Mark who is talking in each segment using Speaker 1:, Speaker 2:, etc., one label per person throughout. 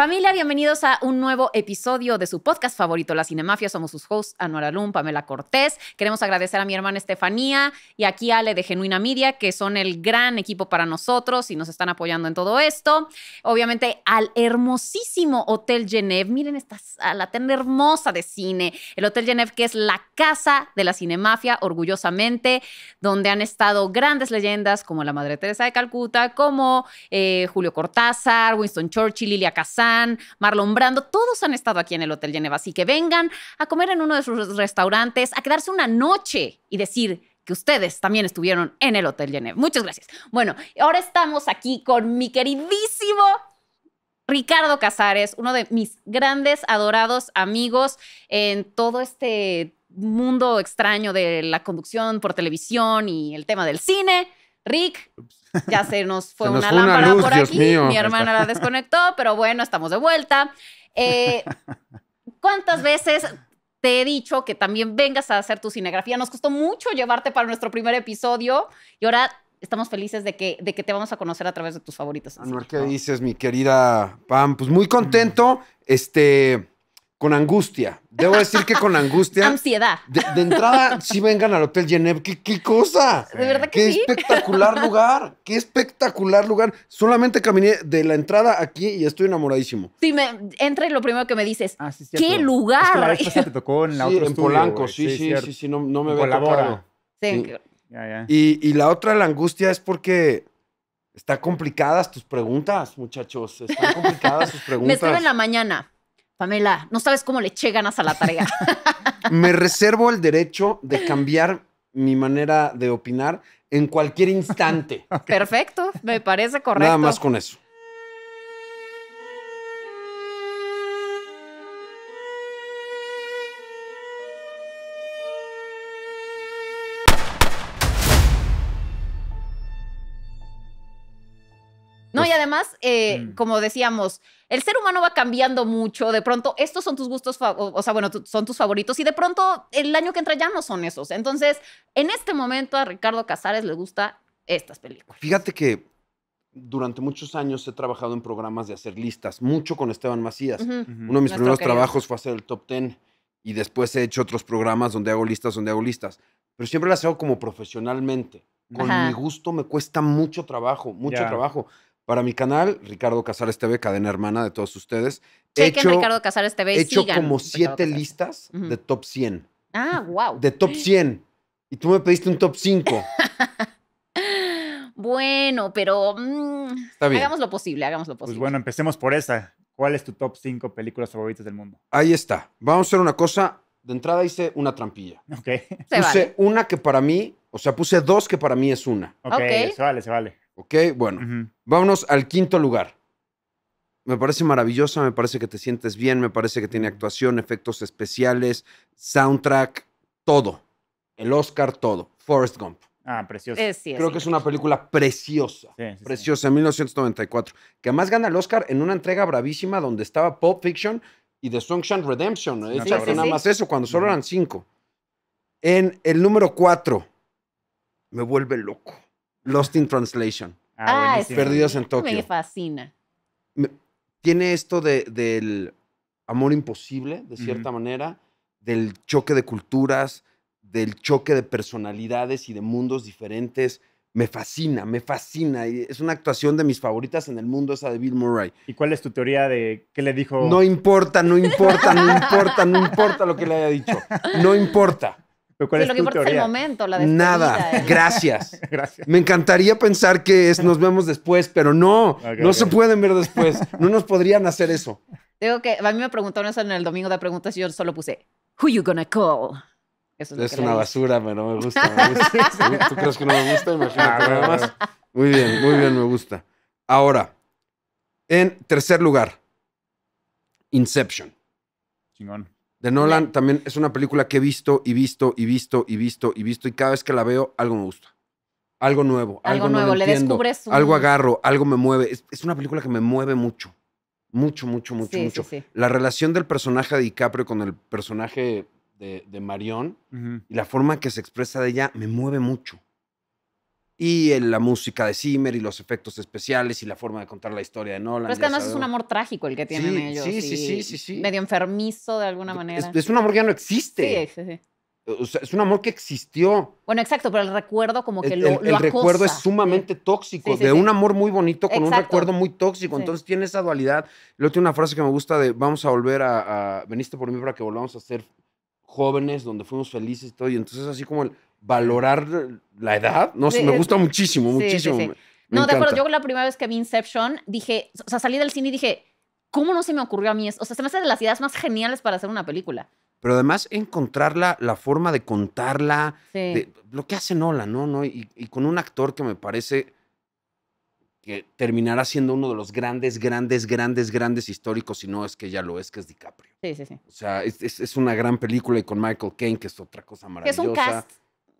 Speaker 1: Familia, bienvenidos a un nuevo episodio de su podcast favorito, La Cinemafia. Somos sus hosts, Anuaralum, Pamela Cortés. Queremos agradecer a mi hermana Estefanía y aquí Ale de Genuina Media, que son el gran equipo para nosotros y nos están apoyando en todo esto. Obviamente al hermosísimo Hotel Geneve. Miren esta sala tan hermosa de cine. El Hotel Geneve, que es la casa de la Cinemafia, orgullosamente, donde han estado grandes leyendas como la Madre Teresa de Calcuta, como eh, Julio Cortázar, Winston Churchill, Lilia Casán Marlon Brando, todos han estado aquí en el Hotel Geneva, así que vengan a comer en uno de sus restaurantes, a quedarse una noche y decir, que ustedes también estuvieron en el Hotel Geneva Muchas gracias. Bueno, ahora estamos aquí con mi queridísimo Ricardo Casares, uno de mis grandes adorados amigos en todo este mundo extraño de la conducción por televisión y el tema del cine. Rick, ya se nos fue una lámpara por aquí. Mi hermana la desconectó, pero bueno, estamos de vuelta. Eh, ¿Cuántas veces te he dicho que también vengas a hacer tu cinegrafía? Nos costó mucho llevarte para nuestro primer episodio y ahora estamos felices de que, de que te vamos a conocer a través de tus favoritos.
Speaker 2: ¿qué dices, mi querida Pam? Pues muy contento. Este con angustia. Debo decir que con angustia. Ansiedad. De, entrada, si vengan al Hotel Genev, ¿Qué, cosa? De verdad que Qué espectacular lugar. Qué espectacular lugar. Solamente caminé de la entrada aquí y estoy enamoradísimo.
Speaker 1: Sí, me entra y lo primero que me dices. Ah, ¿Qué lugar? Es la vez
Speaker 2: te tocó en la sí, otra En Polanco, sí, sí, sí, sí, no, me veo la Sí. sí. ya. Y, la otra, la angustia, es porque. Está complicadas tus preguntas, muchachos. Están complicadas tus preguntas. Me escriben en la
Speaker 1: mañana. Pamela, no sabes cómo le eché ganas a la tarea.
Speaker 2: Me reservo el derecho de cambiar mi manera de opinar en cualquier instante.
Speaker 1: Perfecto, me parece correcto. Nada más con eso. además, eh, mm. como decíamos, el ser humano va cambiando mucho. De pronto, estos son tus gustos, o sea, bueno, son tus favoritos. Y de pronto, el año que entra ya no son esos. Entonces, en este momento a Ricardo Casares le gusta estas películas.
Speaker 2: Fíjate que durante muchos años he trabajado en programas de hacer listas, mucho con Esteban Macías. Uno de mis primeros trabajos fue hacer el top Ten. y después he hecho otros programas donde hago listas, donde hago listas. Pero siempre las hago como profesionalmente. Con mi gusto me cuesta mucho trabajo, mucho trabajo para mi canal, Ricardo Casares TV, cadena hermana de todos ustedes. Chequen hecho, Ricardo Casares TV y He hecho como siete listas de top
Speaker 3: 100.
Speaker 1: Ah, wow. De top
Speaker 3: 100. Y tú me pediste un top 5.
Speaker 1: bueno, pero mm, hagamos lo posible, hagamos lo pues posible.
Speaker 3: Pues bueno, empecemos por esa. ¿Cuál es tu top 5 películas favoritas del mundo? Ahí está. Vamos a hacer una cosa. De
Speaker 2: entrada hice una trampilla. Ok. puse una que para mí, o sea, puse dos que para mí es una.
Speaker 3: Ok, se vale, se vale.
Speaker 2: ¿Ok? Bueno, vámonos al quinto lugar. Me parece maravillosa, me parece que te sientes bien, me parece que tiene actuación, efectos especiales, soundtrack, todo. El Oscar, todo. Forrest Gump. Ah, preciosa. Creo que es una película preciosa. preciosa, en 1994. Que además gana el Oscar en una entrega bravísima donde estaba Pulp Fiction y The Sunshine Redemption. es nada más eso, cuando solo eran cinco. En el número cuatro, me vuelve loco. Lost in Translation. Ah, ah Perdidos en Tokio. Me
Speaker 1: fascina.
Speaker 2: Tiene esto del amor imposible, de cierta manera, del choque de culturas, del choque de personalidades y de mundos diferentes. Me fascina, me fascina. es una actuación de mis favoritas en el mundo, esa de Bill Murray. ¿Y cuál es tu
Speaker 3: teoría de qué le dijo? No importa, no importa, no importa, no importa lo que le haya dicho. No importa es lo que importa es el momento,
Speaker 1: la Nada,
Speaker 3: eh. gracias.
Speaker 2: Me encantaría pensar que es nos vemos después, pero no, no se pueden ver después. No nos podrían hacer eso.
Speaker 1: Digo que a mí me preguntaron eso en el domingo de preguntas y yo solo puse, who you gonna call? es, una
Speaker 2: basura, pero no me gusta. ¿Tú crees que no me gusta? Imagínate ah, Muy bien, muy bien, me gusta. Ahora, en tercer lugar, Inception. Chingón. De Nolan también es una película que he visto y visto y visto y visto y visto y cada vez que la veo algo me gusta. Algo nuevo. Algo, nuevo, le descubres Algo agarro, algo me mueve. Es, una película que me mueve mucho. Mucho, mucho, mucho, mucho. la relación del personaje de DiCaprio con el personaje de, Marion y la forma que se expresa de ella me mueve mucho y la música de Zimmer y los efectos especiales y la forma de contar la historia de Nolan. Pero es que además es un amor
Speaker 1: trágico el que tienen ellos. Sí, sí, sí, Medio enfermizo de alguna manera. Es,
Speaker 2: un amor que ya no existe. Sí, sí, sí. es un amor que existió.
Speaker 1: Bueno, exacto, pero el recuerdo como que lo, el, el recuerdo es sumamente
Speaker 2: tóxico, de un amor muy bonito con un recuerdo muy tóxico. Entonces tiene esa dualidad. Luego tiene una frase que me gusta de vamos a volver a, a veniste por mí para que volvamos a ser jóvenes, donde fuimos felices y todo. Y entonces así como el valorar la edad. No me gusta muchísimo, muchísimo. no, de acuerdo, yo
Speaker 1: la primera vez que vi Inception dije, o sea, salí del cine y dije, ¿cómo no se me ocurrió a mí eso? O sea, se me hace de las ideas más geniales para hacer una película.
Speaker 2: Pero además encontrar la, forma de contarla, lo que hace Nola, ¿no? ¿No? Y, con un actor que me parece que terminará siendo uno de los grandes, grandes, grandes, grandes históricos, si no es que ya lo es, que es DiCaprio. Sí, sí, sí. O sea, es, es una gran película y con Michael Caine, que es otra cosa maravillosa. Es un cast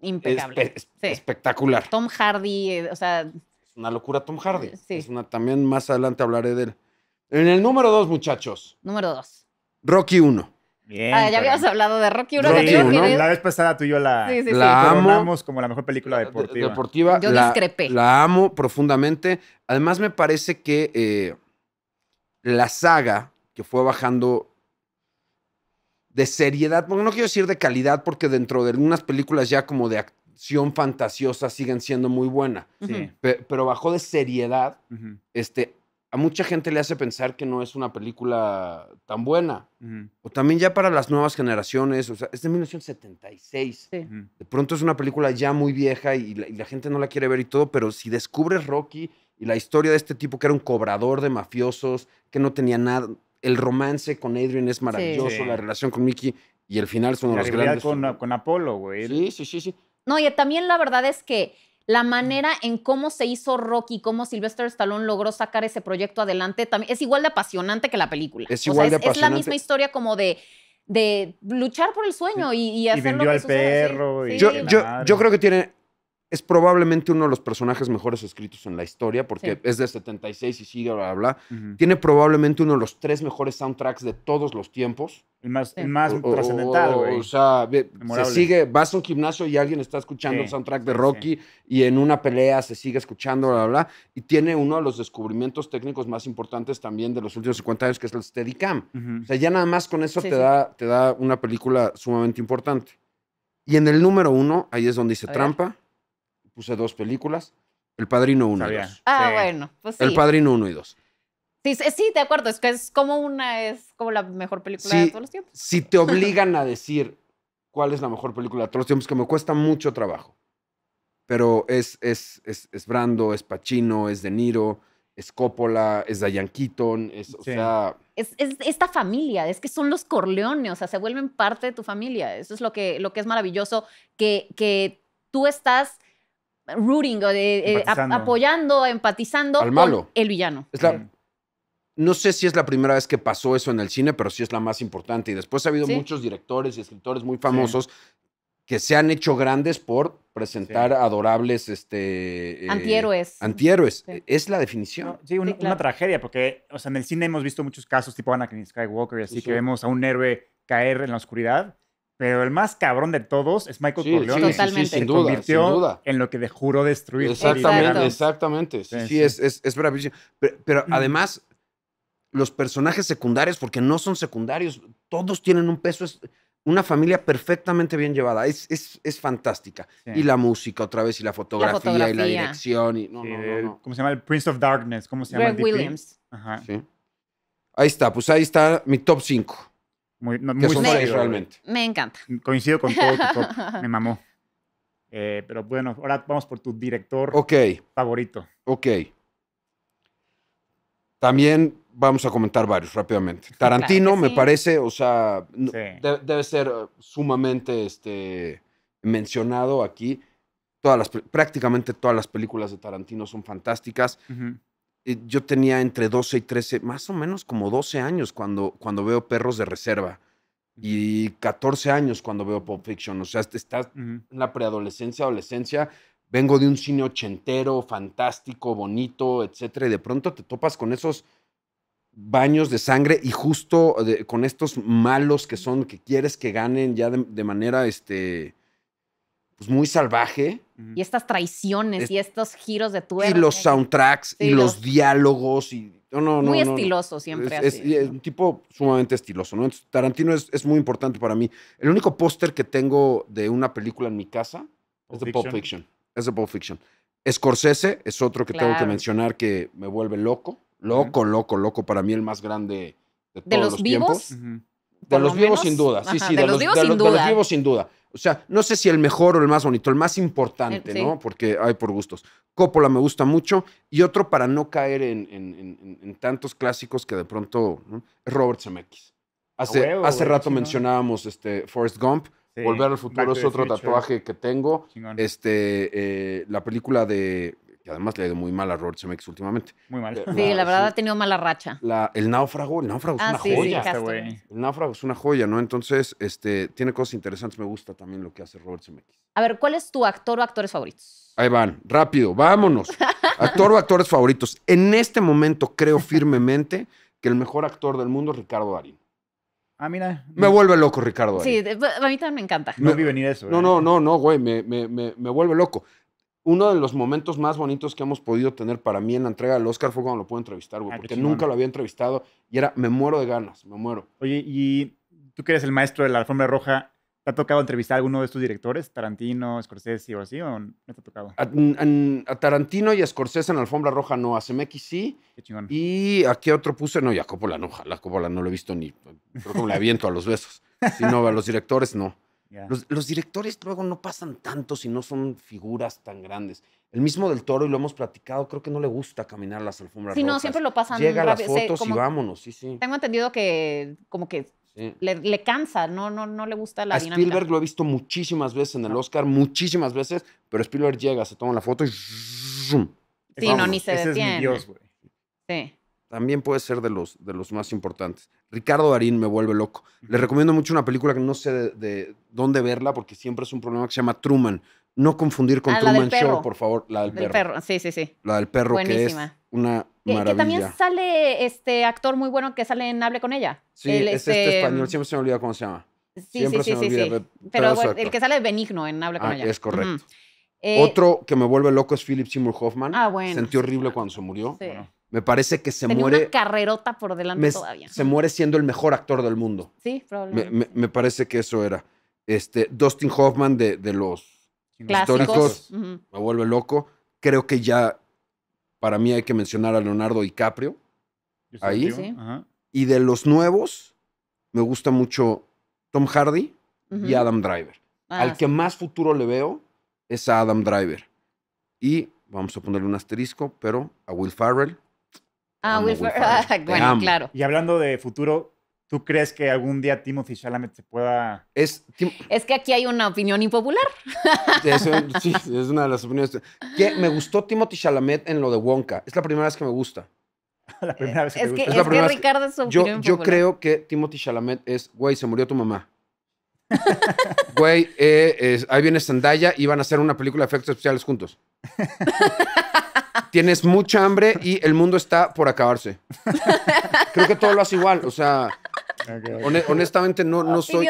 Speaker 1: impecable.
Speaker 2: Espectacular.
Speaker 1: Tom Hardy, eh, o sea. Es
Speaker 2: una locura Tom Hardy. Sí. Es una, también más adelante hablaré de él. En
Speaker 3: el número dos, muchachos.
Speaker 1: Número dos.
Speaker 2: Rocky 1.
Speaker 3: Bien, ah, ya
Speaker 1: habíamos hablado de Rocky 1.
Speaker 3: La vez pasada tú y yo la, sí, sí, la amamos como la mejor película deportiva. deportiva yo la, discrepé.
Speaker 2: La amo profundamente. Además me parece que eh, la saga que fue bajando de seriedad, porque no quiero decir de calidad, porque dentro de algunas películas ya como de acción fantasiosa siguen siendo muy buenas, pero bajo de seriedad, este, a mucha gente le hace pensar que no es una película tan buena. O también ya para las nuevas generaciones, o sea, es de 1976. De pronto es una película ya muy vieja y la, gente no la quiere ver y todo, pero si descubres Rocky y la historia de este tipo que era un cobrador de mafiosos, que no tenía nada, el romance con Adrian es maravilloso, la relación con Mickey y el final son los grandes. Con,
Speaker 3: con Apolo, güey. Sí, sí, sí, sí.
Speaker 1: No, y también la verdad es que la manera en cómo se hizo Rocky, cómo Sylvester Stallone logró sacar ese proyecto adelante, también es igual de apasionante que la película. Es igual de apasionante. Es la misma historia como de de luchar por el sueño y, y hacer y vendió lo que al perro. Y... yo, yo,
Speaker 2: yo, creo que tiene es probablemente uno de los personajes mejores escritos en la historia, porque es de 76 y sigue, bla, bla, Tiene probablemente uno de los tres mejores soundtracks de todos los tiempos. El más, más trascendental, O, sea, se sigue, vas a un gimnasio y alguien está escuchando el soundtrack de Rocky y en una pelea se sigue escuchando, bla, bla, Y tiene uno de los descubrimientos técnicos más importantes también de los últimos 50 años, que es el Steadicam. O sea, ya nada más con eso te, Da, te da una película sumamente importante. Y en el número uno, ahí es donde dice trampa puse dos películas. El Padrino 1 y 2.
Speaker 1: Ah, bueno, pues sí. El Padrino 1 y 2. Sí, sí, de acuerdo, es que es como una, es como la mejor película de todos los tiempos.
Speaker 2: Si te obligan a decir cuál es la mejor película de todos los tiempos, que me cuesta mucho trabajo. Pero es, es, es, es Brando, es Pacino, es De Niro, es Coppola, es Diane Keaton, es, o sea...
Speaker 1: Es, es, esta familia, es que son los Corleones, o sea, se vuelven parte de tu familia. Eso es lo que, lo que es maravilloso, que, que tú estás rooting, eh, apoyando, empatizando Al malo. el villano.
Speaker 2: no sé si es la primera vez que pasó eso en el cine, pero sí es la más importante. Y después ha habido muchos directores y escritores muy famosos que se han hecho grandes por presentar adorables este,
Speaker 3: eh, antihéroes. Antihéroes. Es la definición. sí, una tragedia, porque o sea, en el cine hemos visto muchos casos tipo Anakin Skywalker, así que vemos a un héroe caer en la oscuridad pero el más cabrón de todos es Michael Corleone. Sí, sí, sin, duda, convirtió en lo que juró destruir. Exactamente,
Speaker 2: exactamente. Sí, es, es, Pero, mm. además, los personajes secundarios, porque no son secundarios, todos tienen un peso. Es una familia perfectamente bien llevada. Es, fantástica. Y la música otra vez, y la fotografía, y la
Speaker 3: dirección. Y, ¿Cómo se llama? El Prince of Darkness. ¿Cómo se llama? Williams. Ajá.
Speaker 2: Ahí está, pues ahí está mi top 5. Muy, no, realmente. Me encanta. Mm, coincido con todo tu Me mamó.
Speaker 3: Eh, pero bueno, ahora vamos por tu director
Speaker 2: okay. favorito. Ok. También vamos a comentar varios rápidamente. Tarantino, me parece, o sea, debe ser eh, sumamente este, mencionado aquí. Todas las, prácticamente todas las películas de Tarantino son fantásticas. Eh, yo tenía entre 12 y 13, más o menos como 12 años cuando, cuando veo Perros de Reserva y 14 años cuando veo pop Fiction. O sea, estás en la preadolescencia, adolescencia. Vengo de un cine ochentero, fantástico, bonito, etcétera, y de pronto te topas con esos baños de sangre y justo eh, con estos malos que son, que quieres que ganen ya de manera este, pues, muy salvaje.
Speaker 1: Y estas traiciones y estos giros de tuerca. Y los
Speaker 2: soundtracks y los, diálogos y... muy estiloso siempre. Es, un tipo sumamente estiloso, ¿no? Tarantino es, muy importante para mí. El único póster que tengo de una película en mi casa es de Pulp Fiction. Es de Pulp Fiction. Scorsese es otro que tengo que mencionar que me vuelve loco. Loco, loco, loco. Para mí el más grande de todos ¿De los, vivos? tiempos. De los vivos sin duda. Sí, sí, de, los, vivos sin duda. De los vivos sin duda. O sea, no sé si el mejor o el más bonito, el más importante, eh, ¿no? Porque hay por gustos. Coppola me gusta mucho. Y otro para no caer en, tantos clásicos que de pronto es Robert Zemeckis.
Speaker 3: Hace, hace rato
Speaker 2: mencionábamos este, Forrest Gump. Volver al futuro es otro tatuaje que tengo. Este, eh, la película de además le ha ido muy mal a Robert Zemeckis últimamente.
Speaker 3: Muy mal. La, eh, sí, la verdad ha
Speaker 1: tenido mala racha.
Speaker 2: el náufrago, el náufrago es ah, una joya. Este el náufrago es una joya, ¿no? Entonces, este, tiene cosas interesantes. Me gusta también lo que hace Robert Zemeckis.
Speaker 1: A ver, ¿cuál es tu actor o actores favoritos?
Speaker 2: Ahí van, rápido, vámonos. Actor o actores favoritos. En este momento creo firmemente que el mejor actor del mundo es Ricardo Darín.
Speaker 1: Ah, mira. Me
Speaker 2: vuelve loco, Ricardo. Darín.
Speaker 1: Sí, a mí también me encanta. No, no vi venir eso. No, ¿eh? no, no,
Speaker 2: no, güey, me, vuelve loco uno de los momentos más bonitos que hemos podido tener para mí en la entrega del Oscar fue cuando lo pude entrevistar, güey, ah, porque nunca lo había entrevistado
Speaker 3: y era, me muero de ganas, me muero. Oye, y tú que eres el maestro de la alfombra roja, ¿te ha tocado entrevistar a alguno de estos directores, Tarantino, Scorsese o así, o no te ha tocado? A, Tarantino y a Scorsese en la alfombra roja no, a CMX sí. Y a otro puse, no, y a Coppola
Speaker 2: no, ojalá Coppola no lo he visto ni, creo le aviento a los besos, si no, a los directores no. Los, directores luego no pasan tanto si no son figuras tan grandes. El mismo del toro, y lo hemos platicado, creo que no le gusta caminar las alfombras. Sí, no, siempre
Speaker 1: lo pasan. Llega las fotos y
Speaker 2: vámonos, sí, sí. Tengo
Speaker 1: entendido que como que le, cansa, no, no, no le gusta la dinámica. Spielberg
Speaker 2: lo he visto muchísimas veces en el Oscar, muchísimas veces, pero Spielberg llega, se toma la foto y... Sí, no, ni se Sí también puede ser de los, de los más importantes. Ricardo Darín me vuelve loco. Le recomiendo mucho una película que no sé de, dónde verla porque siempre es un problema que se llama Truman. No confundir con ah, Truman Show, por favor. La del, perro. Sí, sí, sí. La del perro, que es una maravilla. Que, también
Speaker 1: sale este actor muy bueno que sale en Hable con ella. Sí, es este, este español. Mm,
Speaker 2: siempre se me olvida cómo se llama. Sí, siempre sí, se me olvida, Pero el
Speaker 1: que sale es benigno en Hable con ah, ella. Es correcto.
Speaker 2: Eh, Otro que me vuelve loco es Philip Seymour Hoffman. Ah, bueno. Sentí horrible cuando se murió. Sí. Me parece que se muere. Una
Speaker 1: carrerota por delante todavía. Se
Speaker 2: muere siendo el mejor actor del mundo.
Speaker 1: Sí, probablemente.
Speaker 2: Me, parece que eso era. Este, Dustin Hoffman de, los históricos me vuelve loco. Creo que ya para mí hay que mencionar a Leonardo DiCaprio. Ahí. Y de los nuevos, me gusta mucho Tom Hardy y Adam Driver. Ah, Al que más futuro le veo es a Adam Driver. Y vamos a ponerle un asterisco, pero a Will Farrell Ah, Wilfred, bueno, claro.
Speaker 3: Y hablando de futuro, ¿tú crees que algún día Timothy Chalamet se pueda...? Es, es
Speaker 1: que aquí hay una opinión impopular.
Speaker 3: sí, es una de las opiniones. Que me gustó
Speaker 2: Timothy Chalamet en lo de Wonka. Es la primera vez que me gusta. la primera vez que es, gusta. es, que Ricardo es su yo, yo creo que Timothy Chalamet es, güey, se murió tu mamá. Güey, eh, ahí viene Zendaya y van a hacer una película de efectos especiales juntos tienes mucha hambre y el mundo está por acabarse. Creo que todo lo hace igual. O sea, honestamente, no, no soy.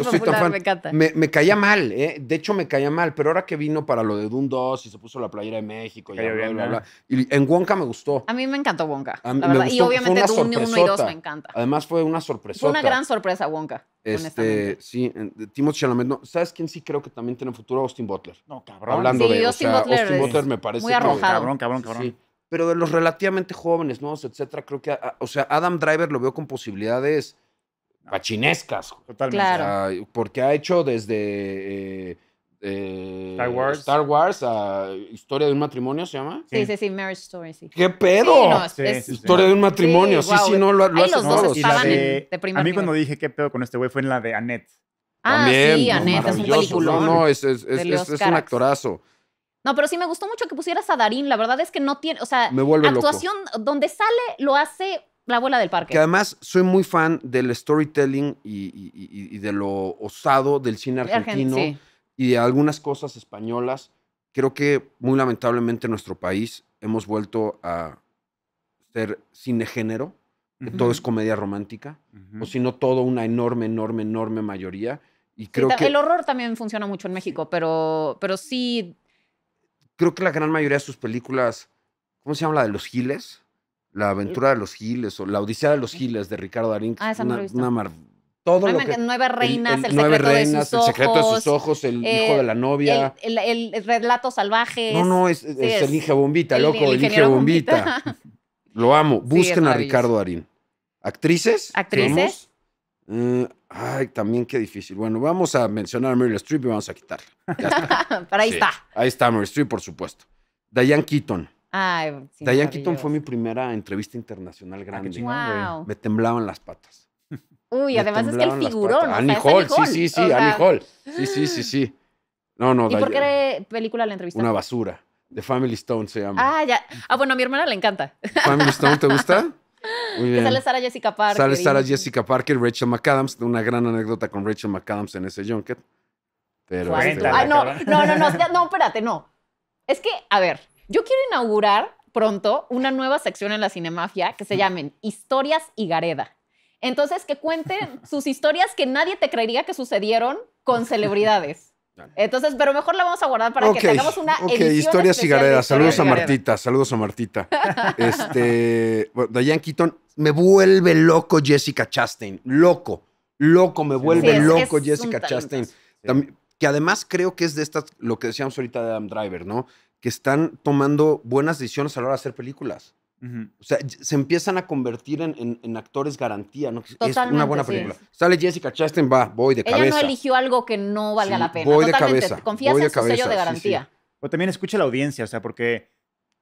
Speaker 2: impopular, me Me, caía mal, ¿eh? De hecho, me caía mal, pero ahora que vino para lo de Doom 2 y se puso la playera de México y, bla, bla, bla, y en Wonka me gustó.
Speaker 1: A mí me encantó Wonka. la verdad. y obviamente Doom 1 y 2 me encanta.
Speaker 2: Además, fue una sorpresa. Fue una gran
Speaker 1: sorpresa, Wonka. Este,
Speaker 2: sí, Timothée Chalamet. ¿Sabes quién sí creo que también tiene futuro? Austin Butler. No, cabrón. Hablando de Austin, Butler, Austin Butler me parece muy arrojado. cabrón, cabrón, cabrón. Sí, pero de los relativamente jóvenes, ¿no? Etcétera, creo que, ah, ah, o sea, Adam Driver lo veo con posibilidades pachinescas. Totalmente. Ah, porque ha hecho desde eh, eh, Star Wars, Star Wars a Historia de un matrimonio, ¿se llama?
Speaker 3: Sí, sí,
Speaker 1: sí, Marriage Story, sí. ¡Qué pedo! es,
Speaker 3: historia de un matrimonio, sí, sí, no, lo, lo Ahí los dos de, A mí cuando dije qué pedo con este güey fue en la de Annette. Ah, sí, Annette, es un película. No, no, es, un actorazo.
Speaker 1: No, pero sí me gustó mucho que pusieras a Darín. La verdad es que no tiene, o sea, la actuación donde sale lo hace la abuela del parque. Que
Speaker 2: además soy muy fan del storytelling y, de lo osado del cine argentino y de algunas cosas españolas. Creo que muy lamentablemente en nuestro país hemos vuelto a ser cine género, que todo es comedia romántica, o si no todo una enorme, enorme, enorme mayoría. Y creo que, el
Speaker 1: horror también funciona mucho en México, pero, pero sí.
Speaker 2: Creo que la gran mayoría de sus películas, ¿cómo se llama la de los giles? La eh, aventura de los Giles o La Odisea de los eh. Giles de Ricardo Darín. Ah, esa una, Nueve reinas, el, secreto nueve de reinas, sus el ojos. secreto de sus ojos, el hijo eh, de la novia.
Speaker 1: El, relato salvaje. no, no, es, el
Speaker 2: Bombita, loco, el, Bombita. Lo amo. Busquen a Ricardo Darín. ¿Actrices? ¿Actrices? ay, también qué difícil. Bueno, vamos a mencionar a Meryl Streep y vamos a quitarla. Pero ahí está. Ahí está Meryl Streep, por supuesto. Diane Keaton.
Speaker 1: Ay, sí, Diane Keaton fue
Speaker 2: mi primera entrevista internacional ah, grande. Wow. Me temblaban las patas.
Speaker 1: Uy, además es que el figurón. Annie, Hall, sí, sí, sí, Annie Hall.
Speaker 2: Sí, sí, sí, sí. No, no, ¿Y por
Speaker 1: qué película la entrevista? Una
Speaker 2: basura. The Family Stone se llama. Ah,
Speaker 1: ya. Ah, bueno, a mi hermana le encanta. ¿Family Stone te gusta? Muy bien. Que sale Sara Jessica Parker. Sale Sara
Speaker 2: Jessica Parker, Rachel McAdams. Una gran anécdota con Rachel McAdams en ese junket. Pero. Este, Ay, no, no, no, no,
Speaker 1: no, espérate, no. Es que, a ver, yo quiero inaugurar pronto una nueva sección en la Cinemafia que se llamen Historias y Gareda. Entonces, que cuenten sus historias que nadie te creería que sucedieron con celebridades. Entonces, pero mejor la vamos a guardar para que tengamos una okay. edición historias Gareda. Saludos a Martita,
Speaker 2: saludos a Martita.
Speaker 1: este,
Speaker 2: Diane Keaton, me vuelve loco Jessica Chastain, loco, loco, me vuelve loco Jessica Chastain. que además creo que es de estas, lo que decíamos ahorita de Adam Driver, ¿no? que están tomando buenas decisiones a la hora de hacer películas. O sea, se empiezan a convertir en, actores
Speaker 3: garantía, ¿no? es una buena película. Sale Jessica Chastain, va, voy de cabeza. Ella no
Speaker 1: eligió algo que no
Speaker 3: valga la pena. Voy de cabeza. Confías voy en de su sello de garantía. o también escucha la audiencia, o sea, porque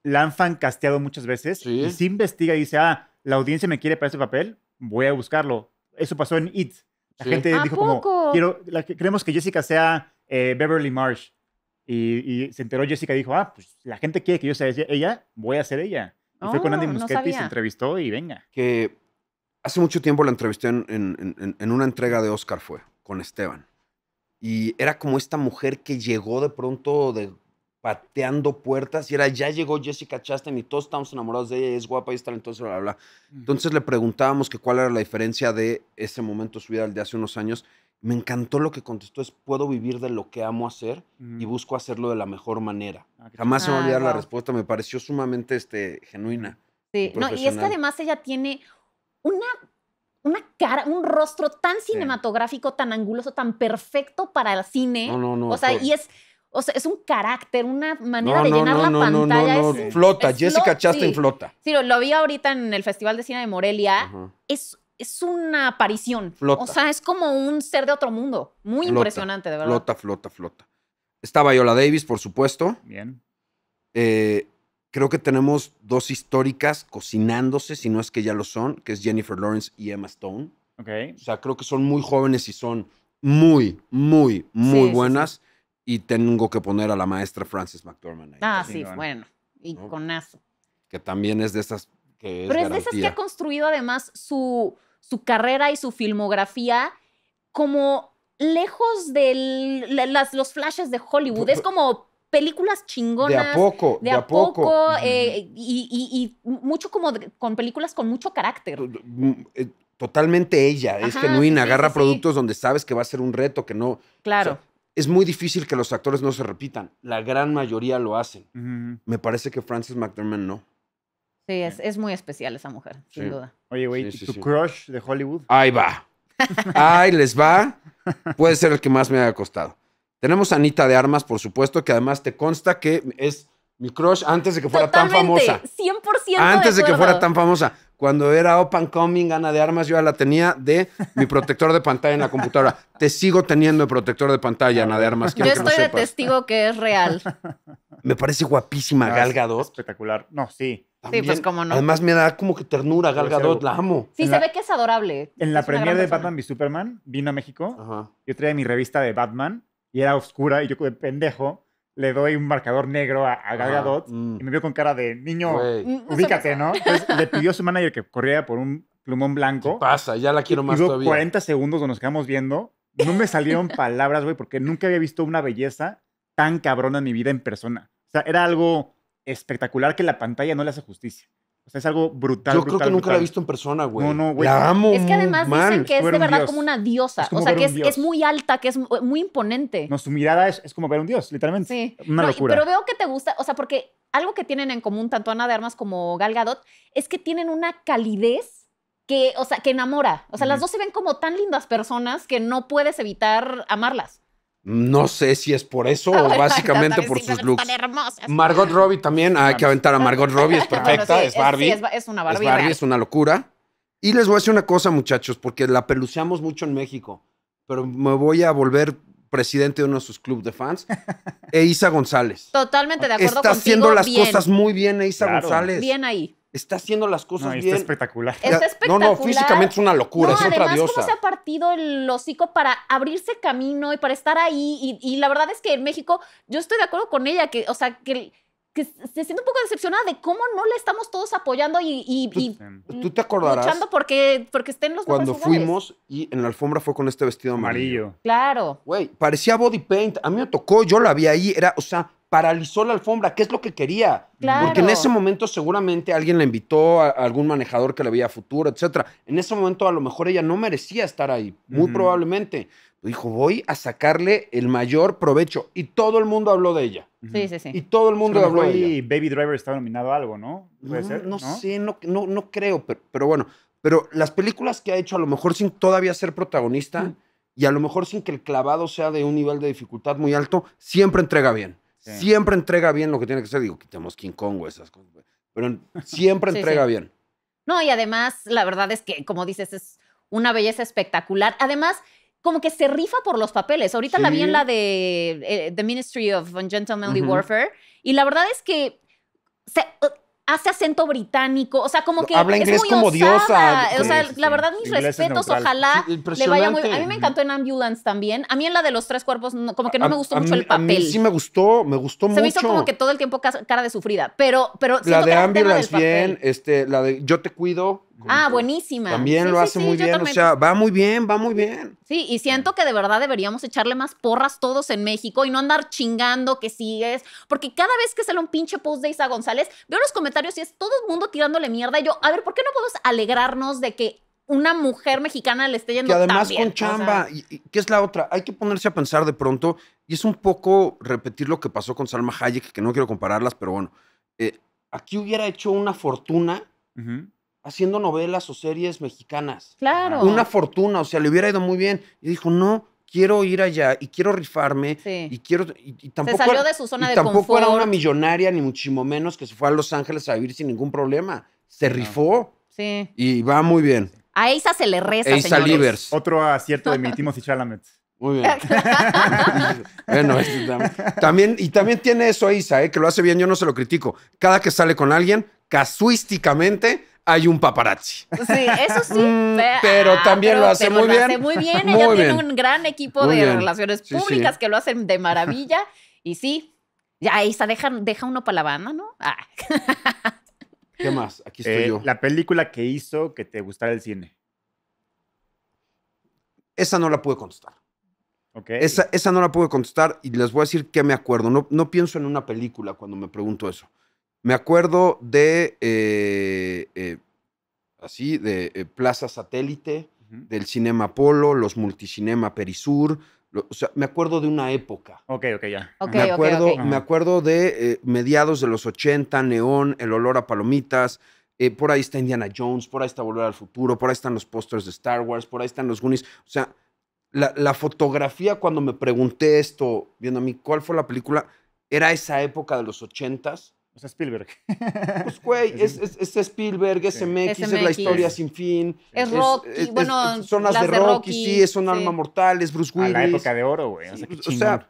Speaker 3: la han fancasteado muchas veces y se investiga y dice, ah, la audiencia me quiere para ese papel, voy a buscarlo. Eso pasó en It. La gente dijo como, Quiero, la, queremos que Jessica sea eh, Beverly Marsh y, se enteró Jessica y dijo, ah, pues la gente quiere que yo sea ella, voy a ser ella. Y fue con Andy oh, Muschietti, se entrevistó y venga. Que
Speaker 2: hace mucho tiempo la entrevisté en, una entrega de Oscar, fue, con Esteban. Y era como esta mujer que llegó de pronto de, pateando puertas y era, ya llegó Jessica Chastain y todos estamos enamorados de ella, es guapa y está talentosa, bla, bla. Entonces le preguntábamos que cuál era la diferencia de ese momento su vida al de hace unos años me encantó lo que contestó, es puedo vivir de lo que amo hacer y busco hacerlo de la mejor manera. Ah, Jamás se me ah, olvidar la respuesta, me pareció sumamente este, genuina. Sí, y no, y es además
Speaker 1: ella tiene una, una cara, un rostro tan cinematográfico, tan anguloso, tan perfecto para el cine. No, no, no. O sea, y es... O sea, es un carácter, una manera de llenar la pantalla. flota, Jessica Chastain flota. Sí, lo, vi ahorita en el Festival de Cine de Morelia. Es es una aparición. Flota. O sea, es como un ser de otro mundo. Muy impresionante, de verdad. Flota,
Speaker 2: flota, flota. Estaba Yola Davis, por supuesto. Bien. Eh, creo que tenemos dos históricas cocinándose, si no es que ya lo son, que es Jennifer Lawrence y Emma Stone. Ok. O sea, creo que son muy jóvenes y son muy, muy, muy buenas. Y tengo que poner a la maestra Frances McDormand ahí. Ah, sí, bueno. Y con Que también es de esas Pero es de esas que ha
Speaker 1: construido además su su carrera y su filmografía como lejos de los flashes de Hollywood. Es como películas chingonas. De a poco, de, a, poco. Eh, y, mucho como con películas con mucho carácter.
Speaker 2: Mm, eh, totalmente ella, es genuina, agarra productos donde sabes que va a ser un reto, que no. Claro. es muy difícil que los actores no se repitan. La gran mayoría lo hacen. Me parece que Frances McDermott no.
Speaker 1: Sí, es, muy especial esa mujer, sin
Speaker 3: duda. Oye, güey, ¿tu crush de Hollywood?
Speaker 2: Ahí va. Ahí les va. Puede ser el que más me haya costado. Tenemos a Anita de Armas, por supuesto, que además te consta que es mi crush antes de que fuera tan famosa.
Speaker 1: 100% Antes de, que fuera tan
Speaker 2: famosa. Cuando era Open Coming, Ana de Armas, yo ya la tenía de mi protector de pantalla en la computadora. Te sigo teniendo de protector de pantalla, Ana de Armas. Yo estoy de testigo
Speaker 1: que es real.
Speaker 2: Me parece guapísima Galga Gal
Speaker 3: Espectacular. No, sí sí, pues como no. Además me da como que ternura, Gal Gadot, la amo. Sí, se ve
Speaker 1: que es adorable. En la premier de Batman
Speaker 3: v Superman vino a México. Yo traía mi revista de Batman y era oscura y yo pendejo le doy un marcador negro a, Gal Gadot mm. y me vio con cara de niño, mm, ubícate, ¿no? Entonces le pidió a su manager que corriera por un plumón blanco. pasa? Ya la quiero más todavía. 40 segundos donde nos quedamos viendo. No me salieron palabras, güey, porque nunca había visto una belleza tan cabrona en mi vida en persona. O sea, era algo espectacular que la pantalla no le hace justicia. O sea, es algo brutal. Yo creo que nunca la he visto en
Speaker 2: persona, güey. No, no, güey. La amo.
Speaker 3: Es que además dicen que es, de verdad como una
Speaker 1: diosa. o sea, que es, muy alta, que es muy imponente. No,
Speaker 3: su mirada es, como ver a un dios, literalmente. Sí. Una locura. Pero veo
Speaker 1: que te gusta, o sea, porque algo que tienen en común tanto Ana de Armas como Gal Gadot es que tienen una calidez que, o sea, que enamora. O sea, las dos se ven como tan lindas personas que no puedes evitar amarlas.
Speaker 2: No sé si es por eso o básicamente por sus looks. Margot Robbie también, hay que aventar a Margot Robbie, es perfecta, es Barbie. es, una Barbie. Es Barbie, es una locura. Y les voy a decir una cosa, muchachos, porque la peluceamos mucho en México, pero me voy a volver presidente de uno de sus clubes de fans, Eiza González.
Speaker 1: Totalmente de acuerdo Está haciendo las cosas muy
Speaker 2: bien, Eiza González. Bien ahí está haciendo las cosas no, está Espectacular. Está espectacular. No, no, físicamente es una locura, es además, otra diosa. cómo se ha
Speaker 1: partido el hocico para abrirse camino y para estar ahí. Y, la verdad es que en México, yo estoy de acuerdo con ella, que, o sea, que, se siente un poco decepcionada de cómo no le estamos todos apoyando y, pues
Speaker 2: ¿Tú, te acordarás luchando
Speaker 1: porque, porque estén los Cuando fuimos
Speaker 2: y en la alfombra fue con este vestido amarillo. amarillo.
Speaker 1: Claro. Güey,
Speaker 2: parecía body paint. A mí me tocó, yo la vi ahí, era, o sea, paralizó la alfombra, ¿Qué es lo que quería. Porque en ese momento seguramente alguien la invitó, a algún manejador que le veía futuro, etc. En ese momento a lo mejor ella no merecía estar ahí, muy probablemente. Dijo, voy a sacarle el mayor provecho. Y todo el mundo habló de ella. Sí, sí, sí. Y todo el mundo habló de ella. Y Baby Driver está nominado a algo, ¿no? no, sé, no, no, creo, pero, bueno. Pero las películas que ha hecho, a lo mejor sin todavía ser protagonista, y a lo mejor sin que el clavado sea de un nivel de dificultad muy alto, siempre entrega bien. Siempre entrega bien lo que tiene que ser. Digo, quitemos King Kong o esas cosas. Pero siempre entrega bien.
Speaker 1: No, y además, la verdad es que, como dices, es una belleza espectacular. Además, como que se rifa por los papeles. Ahorita la vi en la de eh, The Ministry of Gentlemanly Warfare. Y la verdad es que se, hace acento británico, o sea, como que es muy como osada. diosa. O sea, pues, la verdad, mis respetos, ojalá le vaya muy bien. A mí me encantó en Ambulance también. A mí en la de los tres cuerpos, como que no me gustó mucho el papel. A sí me
Speaker 2: gustó, me gustó mucho. Se me hizo como que
Speaker 1: todo el tiempo cara de sufrida, pero, pero la de Ambulance bien,
Speaker 2: este, la de Yo te cuido.
Speaker 1: Ah, buenísima. También lo hace muy bien, o sea,
Speaker 2: va muy bien, va muy bien.
Speaker 1: Sí, y siento que de verdad deberíamos echarle más porras todos en México y no andar chingando que sigues, porque cada vez que sale un pinche post de Isa González, veo los comentarios y es todo el mundo tirándole mierda y yo, a ver, ¿por qué no podemos alegrarnos de que una mujer mexicana le esté yendo que además con chamba,
Speaker 2: y, ¿qué es la otra? Hay que ponerse a pensar de pronto, y es un poco repetir lo que pasó con Salma Hayek, que no quiero compararlas, pero bueno, eh, aquí hubiera hecho una fortuna haciendo novelas o series mexicanas.
Speaker 1: Claro. Una
Speaker 2: fortuna, o sea, le hubiera ido muy bien. Y dijo, no, quiero ir allá y quiero rifarme y quiero y, tampoco se salió de su zona tampoco era una millonaria ni muchísimo menos que se fue a Los Ángeles a vivir sin ningún problema se rifó sí y va muy bien
Speaker 1: a Isa se le reza Isa
Speaker 2: otro acierto de mi timo Chalamet muy bien. bueno, este también, y también tiene eso Isa, eh, que lo hace bien, yo no se lo critico. Cada que sale con alguien, casuísticamente hay un paparazzi. Sí, eso sí. Mm,
Speaker 1: pero ah, también lo hace muy lo bien. Hace muy bien. Ella tiene un gran equipo de relaciones públicas que lo hacen de maravilla. Y sí, ya ahí está, deja, deja uno para la banda, ¿no? Ah.
Speaker 3: ¿Qué más? Aquí estoy eh, La película que hizo que te gustara el cine. Esa no la pude contestar.
Speaker 2: Esa, no la pude contestar y les voy a decir que me acuerdo. No, no pienso en una película cuando me pregunto eso. Me acuerdo de, eh, eh, así, de eh, Plaza Satélite, del Cinema Polo, los Multicinema Perisur. o sea, me acuerdo de una
Speaker 3: época. Ok, ok, ya. me, acuerdo, me
Speaker 2: acuerdo de mediados de los 80, Neón, El Olor a Palomitas. por ahí está Indiana Jones, por ahí está Volver al Futuro, por ahí están los pósters de Star Wars, por ahí están los Goonies. O sea, la, la, fotografía, cuando me pregunté esto, viendo a mí cuál fue la película, era esa época de los ochentas o sea, Spielberg. Pues, güey, es, es, Spielberg, es MX, es la historia sin fin. Es Rocky, bueno, son las, de, Rocky, sí, es un Alma mortal, es Bruce Willis. A la época de oro, güey. O sea, o sea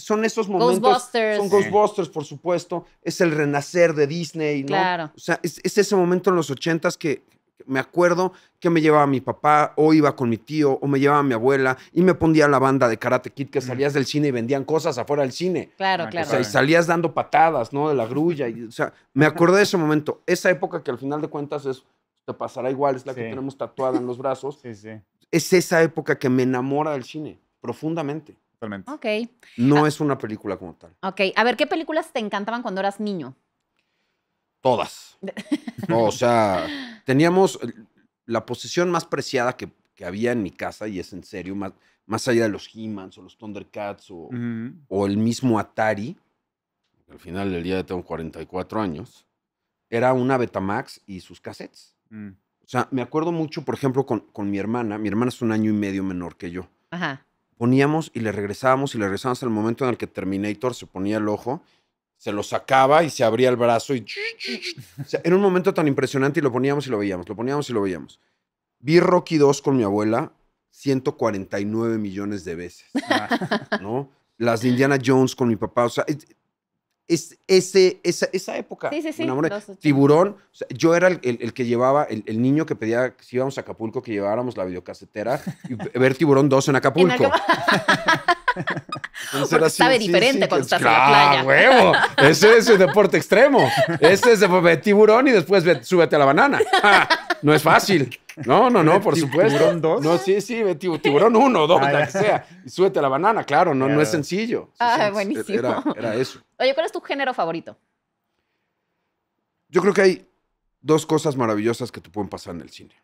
Speaker 2: son esos momentos. Ghostbusters. Son Ghostbusters, por supuesto. Es el renacer de Disney, ¿no? Claro. O sea, es, ese momento en los ochentas que, me acuerdo que me llevaba mi papá, o iba con mi tío, o me llevaba mi abuela, y me ponía la banda de Karate Kid que salías del cine y vendían cosas afuera del cine. Claro, ah, claro. O sea, y salías dando patadas, ¿no? De la grulla. Y, o sea, me acordé de ese momento. Esa época que al final de cuentas es, te pasará igual, es la que tenemos tatuada en los
Speaker 3: brazos. Sí, sí.
Speaker 2: Es esa época que me enamora del cine, profundamente. Totalmente. Ok. No ah. es una película como tal.
Speaker 1: Ok. A ver, ¿qué películas te encantaban cuando eras niño?
Speaker 2: Todas. o sea teníamos eh, la posición más preciada que, había en mi casa, y es en serio, más, más allá de los he o los Thundercats o, el mismo Atari, al final del día tengo 44 años, era una Betamax y sus cassettes. Mm. O sea, me acuerdo mucho, por ejemplo, con, con, mi hermana. Mi hermana es un año y medio menor que yo. Ajá. Poníamos y le regresábamos y le regresábamos al momento en el que Terminator se ponía el ojo se lo sacaba y se abría el brazo y... O un momento tan impresionante y lo poníamos y lo veíamos, lo poníamos y lo veíamos. Vi Rocky 2 con mi abuela 149 millones de veces, ¿no? Las de Indiana Jones con mi papá, o sea, es, ese, esa, esa, época. Sí, sí, Tiburón, yo era el, que llevaba, el, niño que pedía, si íbamos a Acapulco, que lleváramos la videocasetera y ver Tiburón 2 en Acapulco. En
Speaker 1: Acapulco.
Speaker 2: Porque sabe diferente
Speaker 1: cuando estás en la ah, playa. huevo! Ese
Speaker 2: es el deporte extremo. Ese es de tiburón y después súbete a la banana. Ah, no es fácil. No, no, no, por supuesto. ¿Tiburón 2? No, sí, sí, tiburón 1, 2, ah, que sea. Y súbete a la banana, claro, no, no es sencillo. Ah, buenísimo. era eso.
Speaker 1: Oye, ¿cuál es tu género favorito?
Speaker 2: Yo creo que hay dos cosas maravillosas que te pueden pasar en el cine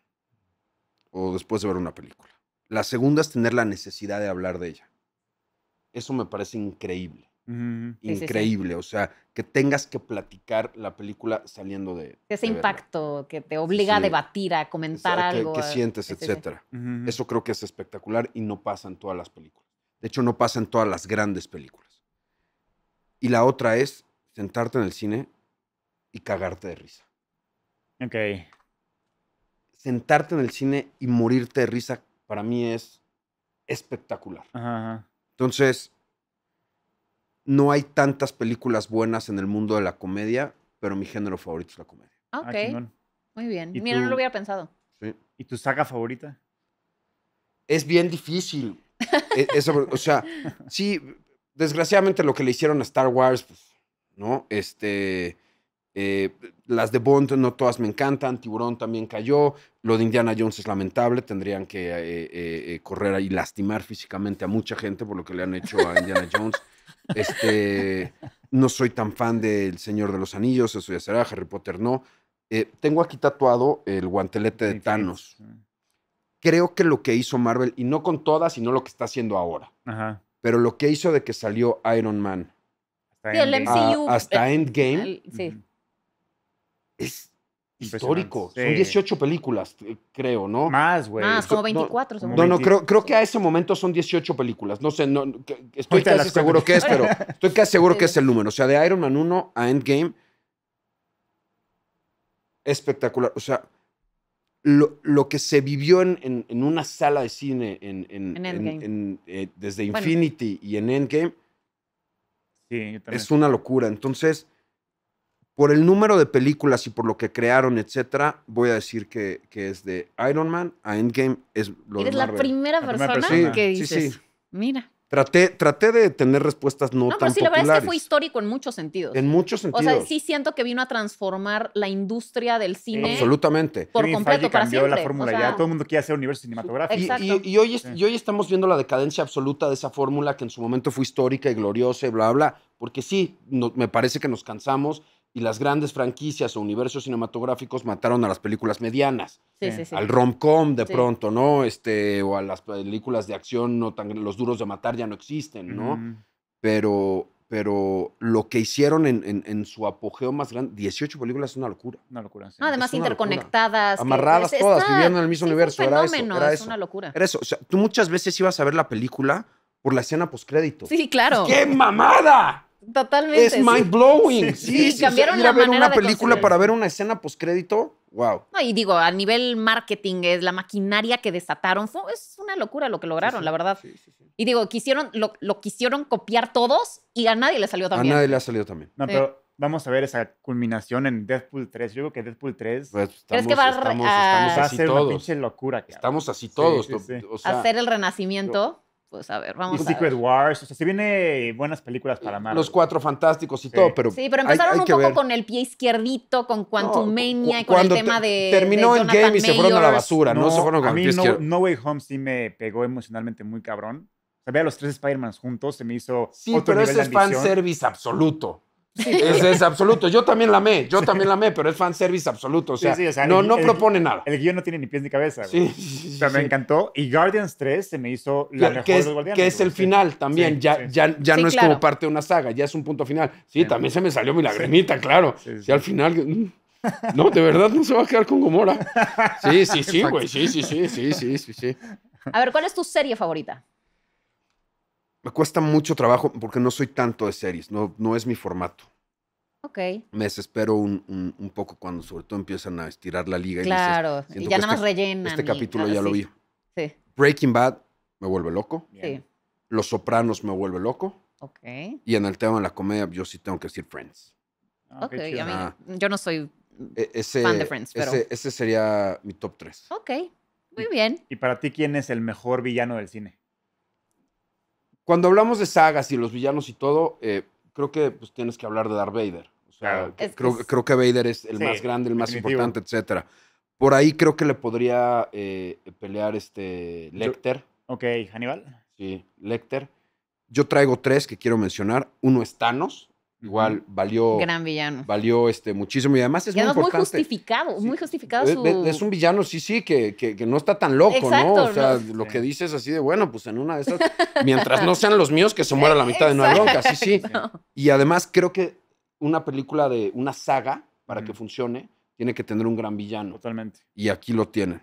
Speaker 2: o después de ver una película. La segunda es tener la necesidad de hablar de ella. Eso me parece increíble. Increíble, o sea, que tengas que platicar la película saliendo de... Ese
Speaker 1: impacto que te obliga a debatir, a comentar algo. Que, sientes, etcétera.
Speaker 2: Eso creo que es espectacular y no pasa en todas las películas. De hecho, no pasa en todas las grandes películas. Y la otra es sentarte en el cine y cagarte de risa. Ok. Sentarte en el cine y morirte de risa para mí es espectacular. ajá entonces, no hay tantas películas buenas en el mundo de la comedia, pero mi género favorito es la comedia.
Speaker 1: Ah, ah, ok. Muy bien. Mira, no lo hubiera pensado.
Speaker 2: Sí. ¿Y tu saga favorita? Es bien difícil. E, o sea, sí, desgraciadamente lo que le hicieron a Star Wars, pues, ¿no? Este eh, las de Bond no todas me encantan, Tiburón también cayó, lo de Indiana Jones es lamentable, tendrían que eh, eh, correr y lastimar físicamente a mucha gente por lo que le han hecho a Indiana Jones. Este, no soy tan fan del Señor de los Anillos, eso ya será, Harry Potter no. tengo aquí tatuado el guantelete de Thanos. Creo que lo que hizo Marvel, y no con todas, sino lo que está haciendo ahora, pero lo que hizo de que salió Iron Man. Hasta, Endgame es histórico. Son 18 películas, eh, creo, ¿no? Más, güey. Más, como 24. No, no, no creo, creo que a ese momento son 18 películas. No sé, no, estoy casi seguro que es, pero estoy casi seguro que es el número. O sea, de Iron Man 1 a Endgame, espectacular. O sea, lo, lo que se vivió en, en, una sala de cine en, eh, desde Infinity y en Endgame sí, es una locura. Entonces por el número de películas y por lo que crearon, etcétera, voy a decir que, que es de Iron Man a Endgame. Es lo Eres la primera, la primera persona, que dices. Mira. Traté, traté de tener respuestas no, no pero sí, la verdad es que fue
Speaker 1: histórico en muchos sentidos. En
Speaker 2: muchos sentidos. O sea, sí
Speaker 1: siento que vino a transformar la industria del cine.
Speaker 2: Absolutamente. Por completo, cambió la fórmula. ya todo el mundo quiere hacer universo cinematográfico. Y, hoy, hoy estamos viendo la decadencia absoluta de esa fórmula que en su momento fue histórica y gloriosa y bla, bla. Porque sí, me parece que nos cansamos y las grandes franquicias o universos cinematográficos mataron a las películas medianas. Sí, sí, sí. Al rom-com de pronto, ¿no? Este, o a las películas de acción, no tan, los duros de matar ya no existen, ¿no? Pero, pero lo que hicieron en, su apogeo más grande, 18 películas es una locura. Una locura, No, además interconectadas.
Speaker 1: Amarradas todas, viviendo en el mismo universo. Un fenómeno, era eso, es una locura. Era eso.
Speaker 2: tú muchas veces ibas a ver la película por la escena postcrédito. Sí, claro. ¡Qué mamada!
Speaker 1: Totalmente. Es mind blowing. Sí, sí cambiaron ir a ver una película para ver
Speaker 2: una escena post crédito. Wow.
Speaker 1: No, y digo, a nivel marketing, es la maquinaria que desataron. es una locura lo que lograron, sí, la verdad. Y digo, quisieron, lo, lo, quisieron copiar todos y a nadie le salió también. a nadie le ha
Speaker 3: salido también. No, pero vamos a ver esa culminación en Deadpool 3. Yo creo que Deadpool 3. Pues, estamos, que va, a, ser una pinche locura? Estamos así todos. Hacer el
Speaker 1: renacimiento pues a ver, vamos a ver Secret
Speaker 3: Wars, o sea, se viene buenas películas para Marvel. Los Cuatro Fantásticos y todo, pero Sí, pero empezaron un poco
Speaker 1: con el pie izquierdito, con Quantumania y con el tema de Terminó el
Speaker 3: en Game y se fueron a la basura, no, no se fueron a mí no, Way Home sí me pegó emocionalmente muy cabrón. O a los tres Spider-Man juntos se me hizo Sí, pero nivel ese de es fanservice absoluto. Es, absoluto. Yo también la amé, yo también la amé, pero es fanservice absoluto. no, propone nada. El guión no tiene ni pies ni cabeza. Güey. me encantó. Y Guardians 3 se me hizo la mejor de los Guardianes. Que es el final también. ya ya,
Speaker 2: no es como parte de una saga, ya es un punto final. Sí, también se me salió mi lagrimita, claro. y al final. Mm, no, de verdad no se va a quedar con Gomora. Sí, sí, sí, güey. sí, sí, sí, sí, sí, sí.
Speaker 1: A ver, ¿cuál es tu serie favorita?
Speaker 2: Me cuesta mucho trabajo porque no soy tanto de series, no, no es mi formato. Ok. Me desespero un, poco cuando sobre todo empiezan a estirar la liga. Claro, y, ya nada más este rellenan. Este capítulo ya lo vi. Sí. Breaking Bad me vuelve loco. Sí. Los Sopranos me vuelve loco. Ok. Y en el tema de la comedia yo sí tengo que decir Friends.
Speaker 1: Ok, ah, okay. A mí, yo no soy
Speaker 3: e, fan de Friends, pero... Ese, ese sería mi top 3.
Speaker 1: Ok, muy bien.
Speaker 3: ¿Y para ti quién es el mejor villano del cine? Cuando hablamos de sagas y los villanos y todo, eh, creo que pues, tienes que hablar de Darth Vader. O sea, creo, creo, que Vader es el más grande, el más importante,
Speaker 2: etc. Por ahí creo que le podría eh, pelear este Lecter. ok, Hannibal. Sí, Lecter. Yo traigo tres que quiero mencionar. Uno es Thanos igual valió gran villano valió este muchísimo y además es muy
Speaker 1: justificado muy justificado es,
Speaker 2: un villano sí sí que, no está tan loco no o sea lo que dices así de bueno pues en una de esas mientras no sean los míos que se muera la mitad de una bronca sí sí y además creo que una película de una saga para que funcione tiene que tener un gran villano totalmente y aquí lo tiene.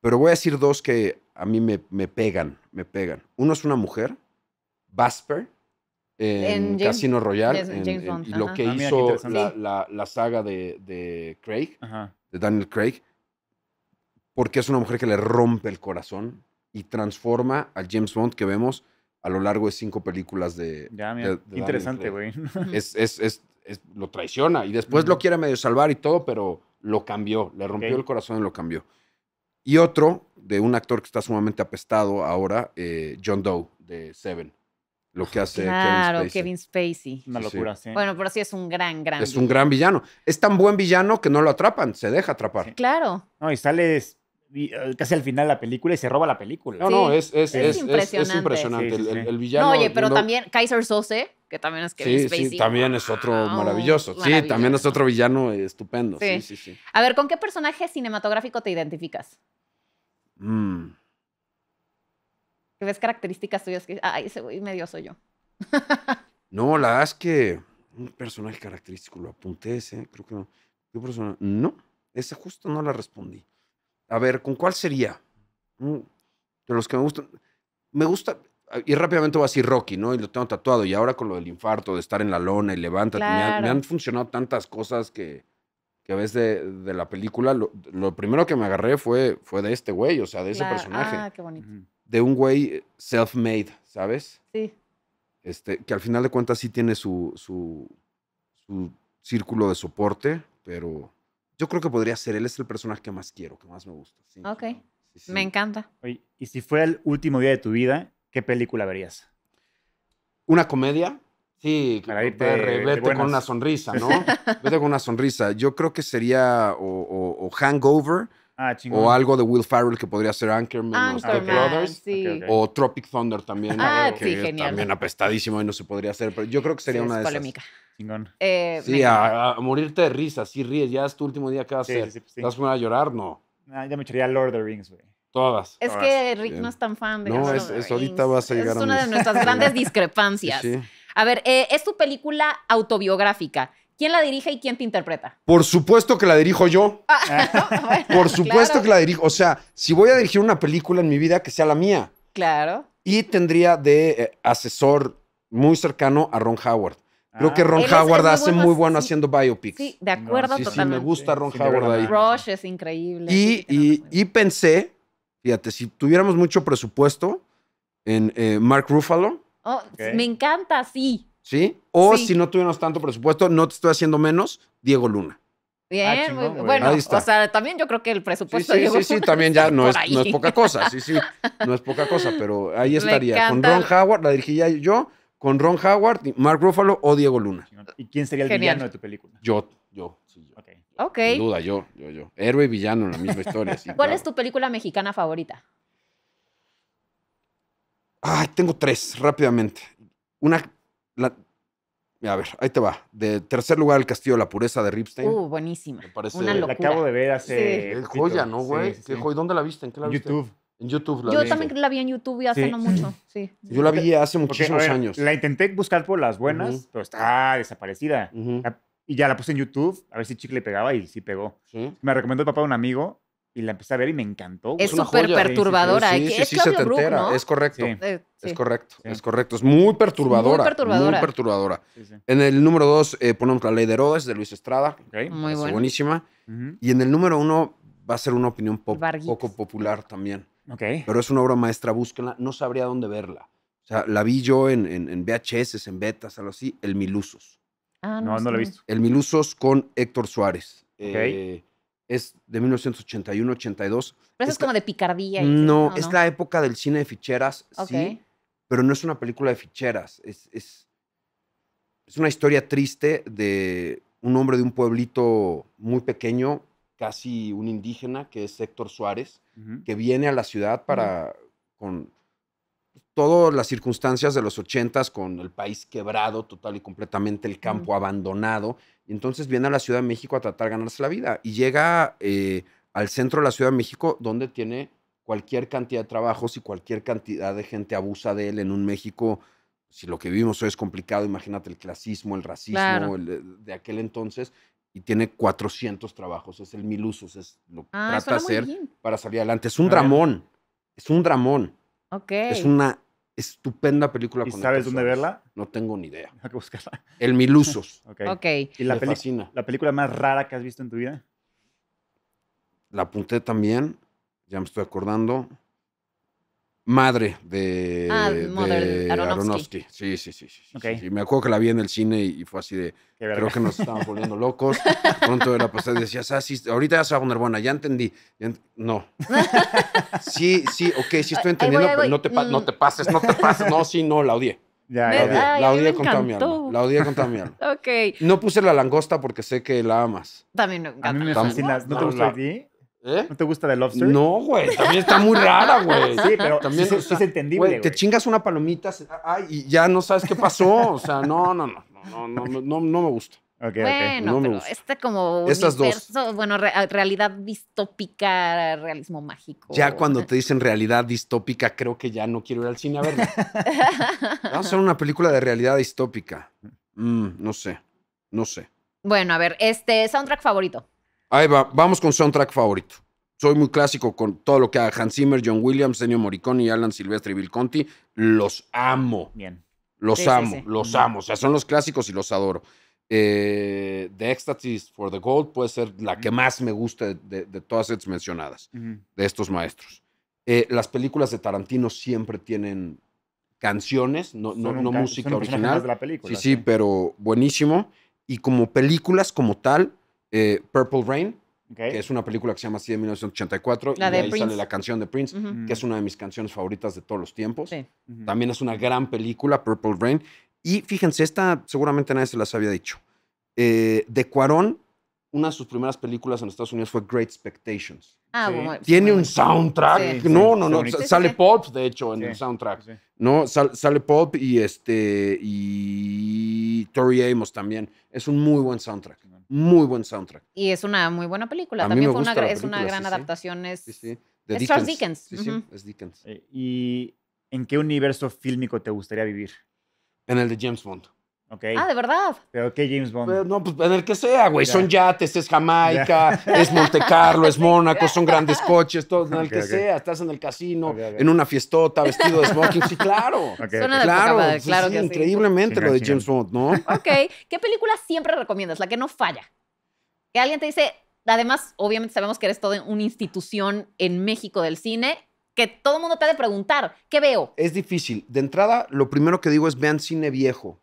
Speaker 2: pero voy a decir dos que a mí me, me pegan me pegan uno es una mujer Basper en, Casino Royale. y lo que ah, hizo la, saga de, de Craig, de Daniel Craig, porque es una mujer que le rompe el corazón y transforma al James Bond que vemos a lo largo de cinco películas de. interesante, güey. lo traiciona y después lo quiere medio salvar y todo, pero lo cambió, le rompió el corazón y lo cambió. Y otro de un actor que está sumamente apestado ahora, eh, John Doe de Seven lo que hace Kevin
Speaker 1: Spacey. Una locura, sí. Bueno, pero sí es un gran, gran. Es un
Speaker 2: gran villano. Es tan buen
Speaker 3: villano que no lo atrapan, se deja atrapar. Claro. No, y sale eh, casi al final de la película y se roba la película. No, no, es, es, es, es impresionante. El, villano. oye, pero también
Speaker 1: Kaiser Sose, que también es Kevin Spacey. Sí, también
Speaker 2: es otro maravilloso. maravilloso. Sí, también es otro villano estupendo. Sí. sí, sí,
Speaker 1: A ver, ¿con qué personaje cinematográfico te identificas? Mmm ves características tuyas que, ay, ese güey medio soy yo.
Speaker 2: no, la verdad es que un personaje característico, lo apunté ese, ¿eh? creo que no. ¿Qué persona? No, esa justo no la respondí. A ver, ¿con cuál sería? Mm, de los que me gustan. Me gusta, ah, y rápidamente va a decir Rocky, ¿no? Y lo tengo tatuado. Y ahora con lo del infarto, de estar en la lona y levántate, me, han, funcionado tantas cosas que, que a veces de, la película, lo, primero que me agarré fue, fue de este güey, o sea, de ese personaje. Ah, qué bonito de un güey self-made, ¿sabes? Sí. Este, que al final de cuentas sí tiene su, su, círculo de soporte,
Speaker 3: pero yo creo que podría ser. Él es el personaje que más quiero, que más me gusta. Sí.
Speaker 1: Ok. Me encanta.
Speaker 3: y si fuera el último día de tu vida, ¿qué película verías? ¿Una comedia? Sí, Para con una sonrisa, ¿no? vete con una sonrisa. Yo
Speaker 2: creo que sería o Hangover Ah, o algo de Will Farrell que podría ser Anchorman, o o Brothers. O Tropic Thunder también. Ah, sí, genial. También apestadísimo y no se podría hacer, pero yo creo que sería una es de polémica. esas. Chingón.
Speaker 1: Eh, sí, a,
Speaker 2: morirte de risa, sí
Speaker 3: ríes, ya es tu último día que vas a hacer. vas a llorar? No. Ah, ya me echaría Lord of the Rings, güey. Todas. Es que Rick no es tan fan de No, Lord es, of the Rings. ahorita vas a llegar Es una de nuestras grandes discrepancias.
Speaker 1: A ver, eh, es tu película autobiográfica. ¿Quién la dirige y quién te interpreta?
Speaker 2: Por supuesto que la dirijo yo. Ah, Por supuesto que la dirijo. O sea, si voy a dirigir una película en mi vida, que sea la mía. Claro. Y tendría de eh, asesor muy cercano a Ron Howard. Creo ah. que Ron Howard hace muy bueno haciendo biopics. Sí,
Speaker 1: de acuerdo sí, totalmente. Sí, me
Speaker 2: gusta Ron Howard ahí.
Speaker 1: Rush es increíble.
Speaker 2: Y, pensé, fíjate, si tuviéramos mucho presupuesto en eh, Mark Ruffalo.
Speaker 1: Oh, Me encanta, sí.
Speaker 2: ¿sí? O si no tuviéramos tanto presupuesto, no te estoy haciendo menos, Diego Luna.
Speaker 1: Bien, ah, bueno, o sea, también yo creo que el presupuesto. Sí, sí, sí, también ya no es, poca cosa,
Speaker 2: sí, sí, no es poca cosa, pero ahí estaría. Con Ron Howard, la dirigía yo, con Ron Howard, Mark Ruffalo o Diego Luna.
Speaker 3: ¿Y quién sería el villano de tu película? Yo, yo, sí,
Speaker 1: ok. Sin duda,
Speaker 2: yo, yo, yo. Héroe y villano, la misma historia.
Speaker 1: ¿Cuál es tu película mexicana favorita?
Speaker 2: Ay, tengo tres, rápidamente. Una a ver, ahí te va. De tercer lugar, El Castillo la Pureza de Ripstein. Uh, buenísima. Me parece Una locura. La acabo de ver hace. Es joya, ¿no, güey? ¿Dónde la viste? ¿En YouTube.
Speaker 3: En YouTube Yo también
Speaker 1: la vi en YouTube y hace no mucho. Sí.
Speaker 3: Yo la vi hace muchísimos años. La intenté buscar por las buenas, pero está desaparecida. y ya la puse en YouTube, a ver si Chicle pegaba y sí pegó. Me recomendó el papá de un amigo y la empecé a ver y me encantó. Es súper perturbadora. sí, es se te Es correcto. es correcto. Es correcto. Es muy perturbadora. Muy
Speaker 2: perturbadora. En el número dos eh, ponemos La Ley de Herodes de Luis Estrada. Muy buena. Buenísima. Y en el número uno va a ser una opinión poco popular también. Pero es una obra maestra, búsquenla. No sabría dónde verla. O sea, la vi yo en, en VHS, en betas, algo así. El Milusos.
Speaker 1: Ah, no, no, la he visto.
Speaker 2: El Milusos con Héctor Suárez. Ok, eh, es de 1981-82. Pero eso es
Speaker 1: como de picardía. no, es la
Speaker 2: época del cine de ficheras, sí, pero no es una película de ficheras. Es, es, una historia triste de un hombre de un pueblito muy pequeño, casi un indígena, que es Héctor Suárez, que viene a la ciudad para, todas las circunstancias de los ochentas con el país quebrado total y completamente, el campo abandonado. Y entonces viene a la Ciudad de México a tratar de ganarse la vida y llega eh, al centro de la Ciudad de México donde tiene cualquier cantidad de trabajos y cualquier cantidad de gente abusa de él en un México. Si lo que vivimos hoy es complicado, imagínate el clasismo, el racismo de aquel entonces y tiene 400 trabajos. Es el mil es lo que ah, trata de hacer para salir adelante. Es un dramón, es un dramón.
Speaker 1: Es una
Speaker 2: estupenda película. ¿Y sabes dónde verla? No tengo ni idea. Hay que buscarla. El Milusos. ok.
Speaker 3: ¿Y la, película la película más rara que has visto en tu vida?
Speaker 2: La apunté también, ya me estoy acordando madre de, ah, Aronofsky.
Speaker 3: Sí, sí, sí. sí, Y
Speaker 2: Me acuerdo que la vi en el cine y fue así de. Creo que nos estaban poniendo locos. Pronto era pues decías, ah, ahorita ya se va a poner buena, ya entendí. no. sí, sí, ok, sí estoy entendiendo, pero no mm. te, pases, no te pases. No, sí, no, la odié. Ya, la odié, la odié con toda mi alma. La odié con toda mi alma. ok. No puse la langosta porque sé que la amas. También me A mí me fascina. ¿No, ¿No te gustó a ti? ¿Eh? ¿No te gusta The Lobster? No, güey. También está muy rara, güey. Sí, pero también, es entendible. Güey, te chingas una palomita y ya no sabes qué pasó. O sea, no, no, no. No, no, me gusta. Okay, bueno, pero
Speaker 1: este como Estas dos. bueno, realidad distópica, realismo mágico. Ya cuando
Speaker 2: te dicen realidad distópica, creo que ya no quiero ir al cine a verla. Vamos a hacer una película de realidad distópica. Mm, no sé, no sé.
Speaker 1: Bueno, a ver, este soundtrack favorito.
Speaker 2: Ahí va, vamos con soundtrack favorito. Soy muy clásico con todo lo que haga Hans Zimmer, John Williams, Ennio Morricone y Alan Silvestre y Bill Conti. Los amo. Bien. Los amo, los amo. O sea, son los clásicos y los adoro. Eh, the Ecstasy for the Gold puede ser la que más me gusta de, todas estas mencionadas, de estos maestros. Eh, las películas de Tarantino siempre tienen canciones, no, no, música original. De la película, sí, sí, pero buenísimo. Y como películas como tal, eh, Purple Rain, que es una película que se llama así de 1984, y de, ahí sale la canción de Prince, que es una de mis canciones favoritas de todos los tiempos. También es una gran película, Purple Rain. Y fíjense, esta seguramente nadie se las había dicho. de eh, Cuarón, una de sus primeras películas en Estados Unidos fue Great Expectations.
Speaker 3: Ah, bueno, Tiene un soundtrack. no, no, no. Sale
Speaker 2: pop, de hecho, en el soundtrack. No, sale pop y este. Y Tori Amos también. Es un muy buen soundtrack muy buen soundtrack. Y
Speaker 1: es una muy buena película. También fue una, es una gran adaptación. Es,
Speaker 3: Charles Dickens. Sí, sí, es Dickens. Eh, ¿Y en qué universo fílmico te gustaría vivir? En el de James Bond. Ah, de verdad. ¿Pero qué James Bond? Pues, no, pues en el que
Speaker 2: sea, güey. Son yates, es Jamaica, es Monte Carlo, es Mónaco, son grandes coches, todo, en el que sea. Estás en el casino, en una fiestota, vestido de smoking. Sí, claro. claro, claro increíblemente lo de James Bond, ¿no?
Speaker 1: Ok. ¿Qué película siempre recomiendas? La que no falla. Que alguien te dice, además, obviamente sabemos que eres toda una institución en México del cine que todo el mundo te ha de preguntar, ¿qué veo?
Speaker 2: Es difícil. De entrada, lo primero que digo es vean cine viejo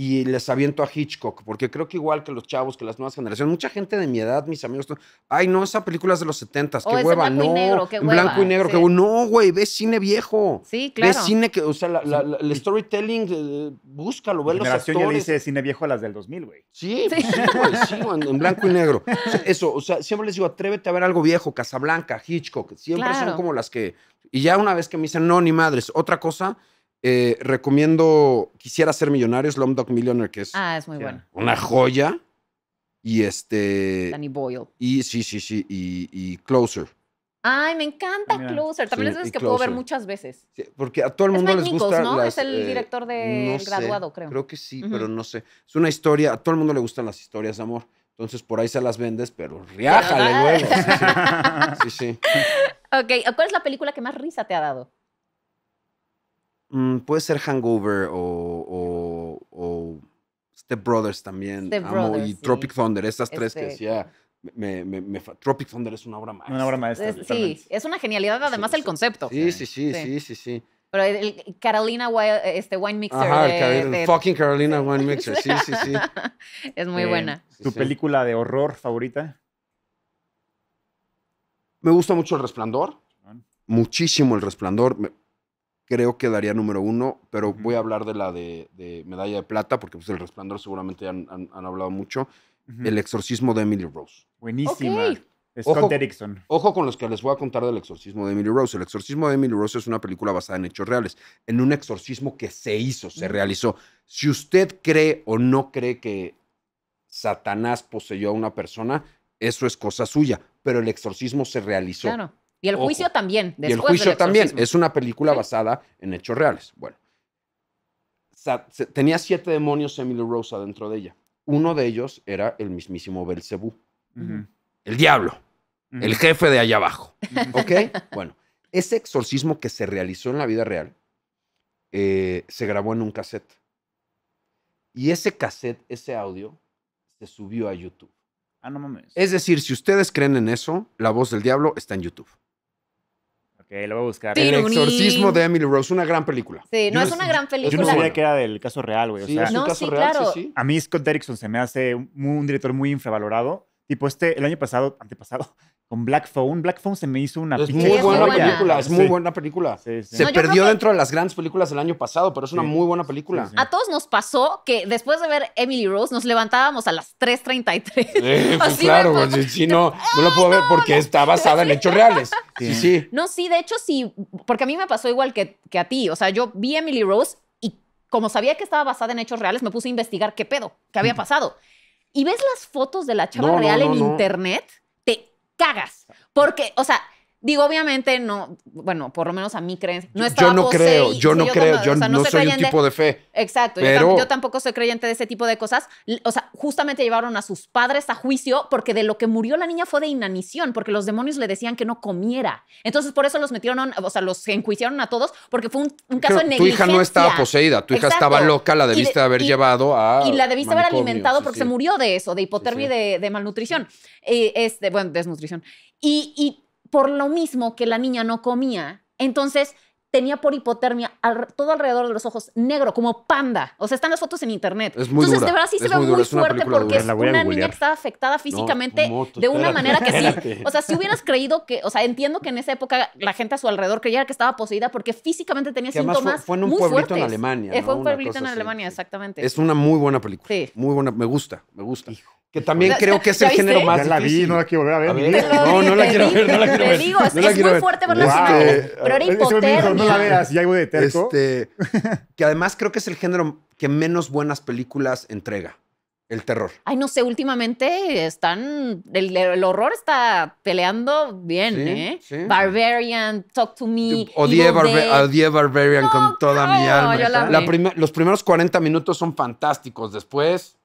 Speaker 2: y les aviento a Hitchcock, porque creo que igual que los chavos, que las nuevas generaciones, mucha gente de mi edad, mis amigos, ay, no, esa películas de los 70s, qué hueva, no. Negro, qué hueva, blanco y negro, hueva no, güey, ve cine viejo. Sí, claro. Ve cine que, o sea, el storytelling, eh, búscalo, ve la los actores. ya le dice cine viejo a las del 2000,
Speaker 3: güey. Sí, sí, pues
Speaker 2: güey, sí, en, blanco y negro. eso, o sea, siempre les digo, atrévete a ver algo viejo, Casablanca, Hitchcock, siempre son como las que, y ya una vez que me dicen, no, ni madres, otra cosa, eh, recomiendo Quisiera ser millonario, Dog Millionaire, que es, ah, muy una joya. Y este. Danny Boyle. Y sí, sí, sí. Y, Closer.
Speaker 1: Ay, me encanta Closer. También sí, es que puedo ver muchas veces.
Speaker 2: porque a todo el mundo les gusta. ¿no? es el eh, director de graduado, creo. Creo que sí, pero no sé. Es una historia. A todo el mundo le gustan las historias amor. Entonces por ahí se las vendes, pero riájale, luego. sí, sí.
Speaker 1: Ok, ¿cuál es la película que más risa te ha dado?
Speaker 2: Mm, puede ser Hangover o, Step Brothers también. Step amo, y Tropic Thunder, esas tres que este decía. Me, Tropic Thunder es una obra maestra. Una obra maestra. sí,
Speaker 1: es una genialidad, además, el concepto.
Speaker 3: Sí, sí, sí, sí, sí, sí.
Speaker 1: Pero el, Carolina Wine, este wine Mixer. fucking
Speaker 3: Carolina Wine Mixer, sí, sí, sí.
Speaker 1: es muy buena.
Speaker 3: ¿Tu película de horror favorita? Me gusta mucho El Resplandor.
Speaker 2: Muchísimo El Resplandor creo que daría número uno, pero voy a hablar de la de, medalla de plata, porque pues, el resplandor seguramente han, han, hablado mucho. El exorcismo de Emily Rose.
Speaker 3: Buenísima. Scott ojo, Erickson.
Speaker 2: Ojo con los que les voy a contar del exorcismo de Emily Rose. El exorcismo de Emily Rose es una película basada en hechos reales, en un exorcismo que se hizo, se realizó. Si usted cree o no cree que Satanás poseyó a una persona, eso es cosa suya, pero el exorcismo se realizó. Claro.
Speaker 1: Y el juicio también. el juicio también. Es
Speaker 2: una película basada en hechos reales. Bueno. Tenía siete demonios Emily Rose dentro de ella. Uno de ellos era el mismísimo Belcebú. El diablo. El jefe de allá abajo. ¿Ok? Bueno. Ese exorcismo que se realizó en la vida real eh, se grabó en un cassette. Y ese cassette, ese audio, se subió a YouTube. Ah, no mames. Es decir, si ustedes creen en eso, la voz del diablo está en YouTube lo voy a
Speaker 3: buscar. El exorcismo de Emily Rose, una gran película. Sí, no es una gran película. Yo no sabía que era del caso real, güey. o sea, es un caso real, A mí Scott Derrickson se me hace un director muy infravalorado Tipo este, el año pasado, antepasado, con Black Phone. Black Phone se me hizo una muy buena película, es muy buena película. Se perdió dentro de las grandes películas del año pasado, pero es una muy buena película.
Speaker 1: A todos nos pasó que después de ver Emily Rose nos levantábamos a las 3.33. pues claro,
Speaker 2: si, pues, no, no lo puedo ver porque está basada en hechos reales. Sí. sí,
Speaker 1: No, sí, de hecho sí, porque a mí me pasó igual que, que a ti. O sea, yo vi Emily Rose y como sabía que estaba basada en hechos reales, me puse a investigar qué pedo, qué había pasado y ves las fotos de la chava real en internet, te cagas. Porque, o sea, Digo, obviamente no, bueno, por lo menos a mí creen. No yo no creo, yo no creo, yo no, soy, un tipo de fe. Exacto, yo, tampoco soy creyente de ese tipo de cosas. O sea, justamente llevaron a sus padres a juicio porque de lo que murió la niña fue de inanición, porque los demonios le decían que no comiera. Entonces, por eso los metieron, o sea, los enjuiciaron a todos porque fue un, caso de negligencia. Tu hija no estaba poseída, tu hija estaba loca, la debiste haber
Speaker 2: llevado a. Y la debiste haber alimentado porque se murió
Speaker 1: de eso, de hipotermia de, malnutrición. este, bueno, desnutrición. y por lo mismo que la niña no comía, entonces tenía por hipotermia todo alrededor de los ojos negro, como panda. O sea, están las fotos en internet. Es Entonces, de verdad sí se ve muy, fuerte porque es una niña que estaba afectada físicamente de una manera que sí. O sea, si hubieras creído que, o sea, entiendo que en esa época la gente a su alrededor creía que estaba poseída porque físicamente tenía síntomas. Fue, fue, en un pueblito en Alemania. Eh, fue un pueblito en Alemania,
Speaker 2: exactamente. Es una muy buena película. Sí. Muy buena, me gusta, me gusta que también creo que es el género más. Ya la vi, no la quiero ver. No, no la quiero ver, no la quiero ver. Te digo, es muy fuerte por las pero era hipotermia. no la este, veas, ya iba de terco. Este, que además creo que es el género que menos buenas películas entrega. El terror.
Speaker 1: Ay, no sé, últimamente están. El, horror está peleando bien, ¿eh? Sí. Barbarian, Talk to Me. Odié,
Speaker 2: Barbarian con toda mi alma. La, la los primeros 40 minutos son fantásticos. Después.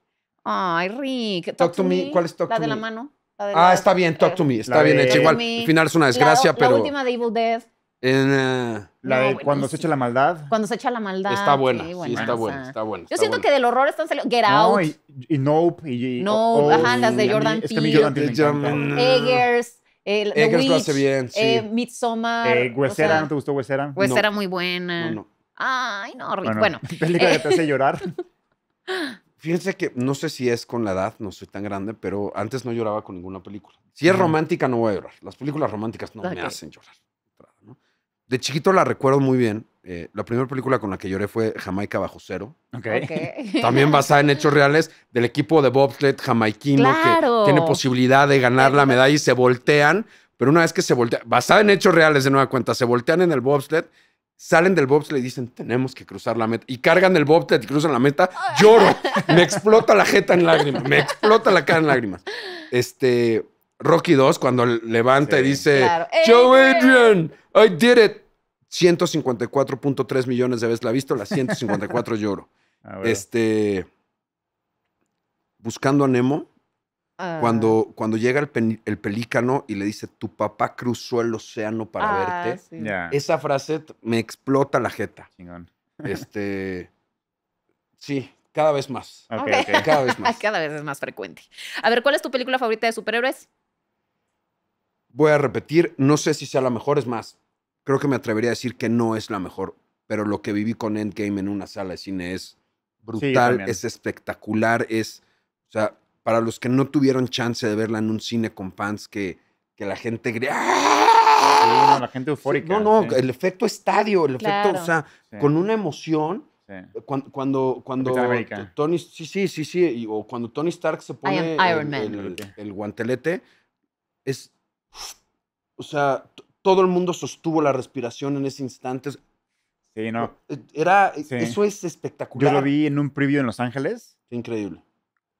Speaker 1: Ay, Rick. Talk, to me. ¿Cuál es Talk la to me? La de ah, la mano.
Speaker 2: ah, está bien, Talk to me.
Speaker 3: Está bien hecho. Igual, al final es una desgracia, la, pero. La última de Evil Death. En, eh, la de cuando se echa la maldad.
Speaker 1: Cuando se echa la maldad. Está
Speaker 3: buena. Sí, está buena, está buena. Yo siento que
Speaker 1: del horror están saliendo. Get Out. No, y,
Speaker 3: Nope. Y, nope, ajá, las de Jordan Peele. Es que Jordan Eggers.
Speaker 1: Eggers lo hace bien, eh, Midsommar. Eh, ¿no
Speaker 3: te gustó Huesera? Huesera
Speaker 1: muy buena. No, Ay, no, Rick. Bueno. bueno película que
Speaker 3: te hace llorar.
Speaker 2: Fíjense que no sé si es con la edad, no soy tan grande, pero antes no lloraba con ninguna película. Si es romántica, no voy a llorar. Las películas románticas no me hacen llorar. De chiquito la recuerdo muy bien. Eh, la primera película con la que lloré fue Jamaica Bajo Cero. Okay. También basada en hechos reales del equipo de bobsled jamaiquino que tiene posibilidad de ganar la medalla y se voltean. Pero una vez que se voltean, basada en hechos reales de nueva cuenta, se voltean en el bobsled salen del box y dicen, tenemos que cruzar la meta. Y cargan el bobsled y cruzan la meta, lloro, me explota la jeta en lágrimas, me explota la cara en lágrimas. Este, Rocky 2, cuando levanta y dice, Joe Adrian, I did it. 154.3 millones de veces la he visto, La 154 lloro. Ah, este, buscando a Nemo, cuando, ah. cuando llega el, pelícano y le dice, tu papá cruzó el océano para ah, verte. Esa frase me explota la jeta. Este, sí, cada vez más. Cada vez más.
Speaker 1: cada vez es más frecuente. A ver, ¿cuál es tu película favorita de superhéroes?
Speaker 2: Voy a repetir, no sé si sea la mejor, es más, creo que me atrevería a decir que no es la mejor, pero lo que viví con Endgame en una sala de cine es brutal, es espectacular, es, o sea, para los que no tuvieron chance de verla en un cine con fans que, que la
Speaker 3: gente ¡Ah! sí, la gente eufórica. No, no, el
Speaker 2: efecto estadio, el efecto, o sea, con una emoción. Cuando, cuando, Tony, sí, sí, sí, sí, o cuando Tony Stark se pone el, el, guantelete, es, o sea, todo el mundo sostuvo la respiración
Speaker 3: en ese instante. Sí, no. E, era, eso es espectacular. Yo lo vi en un preview en Los Ángeles. Increíble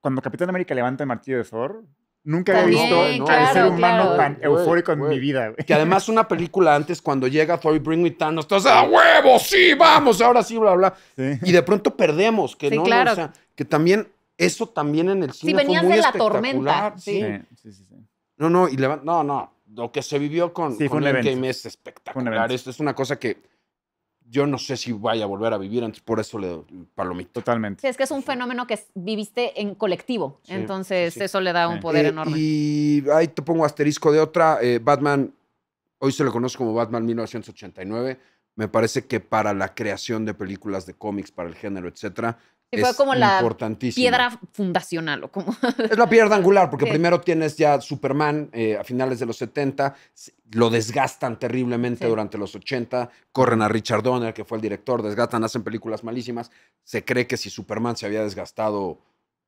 Speaker 3: cuando Capitán América levanta el martillo de Thor, Nunca había visto no, ser humano tan eufórico en mi vida. Que además una película antes, cuando llega Thor y
Speaker 2: Bring Me Thanos, estás a huevo, sí, vamos, ahora sí, bla, bla. Y de pronto perdemos, que no, claro. o sea, que también, eso también en el cine sí, espectacular. Sí, muy de la tormenta. Sí. sí, sí, sí. No, no, y no, no, lo que se vivió con, el fue un es espectacular. Esto es una cosa que yo no sé si vaya a volver a vivir, entonces por eso le palomito. Totalmente.
Speaker 1: es que es un fenómeno que viviste en colectivo, entonces eso le da un poder eh, enorme.
Speaker 2: Y ahí te pongo asterisco de otra, eh, Batman, hoy se le conoce como Batman 1989, me parece que para la creación de películas de cómics, para el género, etcétera, fue como la piedra
Speaker 1: fundacional o como...
Speaker 2: Es la piedra angular, porque primero tienes ya Superman eh, a finales de los 70, lo desgastan terriblemente durante los 80, corren a Richard Donner, que fue el director, desgastan, hacen películas malísimas, se cree que si Superman se había desgastado,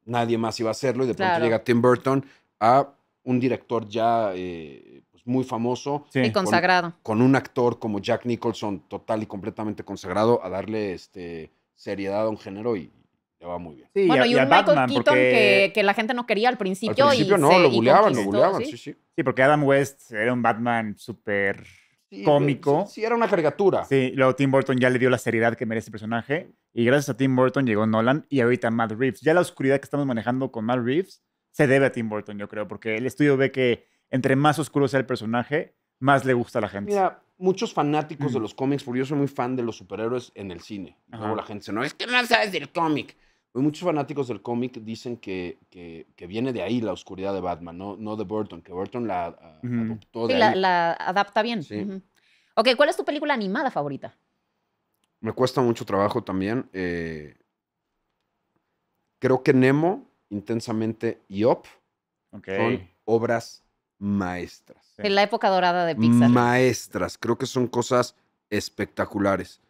Speaker 2: nadie más iba a hacerlo, y de pronto llega Tim Burton a un director ya eh, pues, muy famoso. Y consagrado. Con, un actor como Jack Nicholson, total y completamente consagrado, a darle este seriedad a un género y
Speaker 3: va muy bien. bueno, y, un Batman, Keaton porque...
Speaker 1: que, la gente no quería al principio. Al principio no, lo buleaban, lo ¿sí? sí,
Speaker 3: sí. porque Adam West era un Batman súper cómico. Sí, era una caricatura. Sí, luego Tim Burton ya le dio la seriedad que merece el personaje. Y gracias a Tim Burton llegó Nolan y ahorita Matt Reeves. Ya la oscuridad que estamos manejando con Matt Reeves se debe a Tim Burton, yo creo, porque el estudio ve que entre más oscuro sea el personaje, más le gusta a la gente.
Speaker 2: Mira, muchos fanáticos de mm. los cómics, porque yo soy muy fan de los superhéroes en el cine. Luego la gente no, es que no sabes del cómic. Pues, muchos fanáticos del cómic dicen que, viene de ahí la oscuridad de Batman, no, de Burton, que Burton la ah, adoptó de sí,
Speaker 1: La, adapta bien. Sí. Ok, ¿cuál es tu película animada favorita?
Speaker 2: Me cuesta mucho trabajo también. Eh, creo que Nemo, intensamente, y Up son obras maestras. En la
Speaker 1: época dorada de Pixar.
Speaker 2: Maestras. Creo que son cosas espectaculares.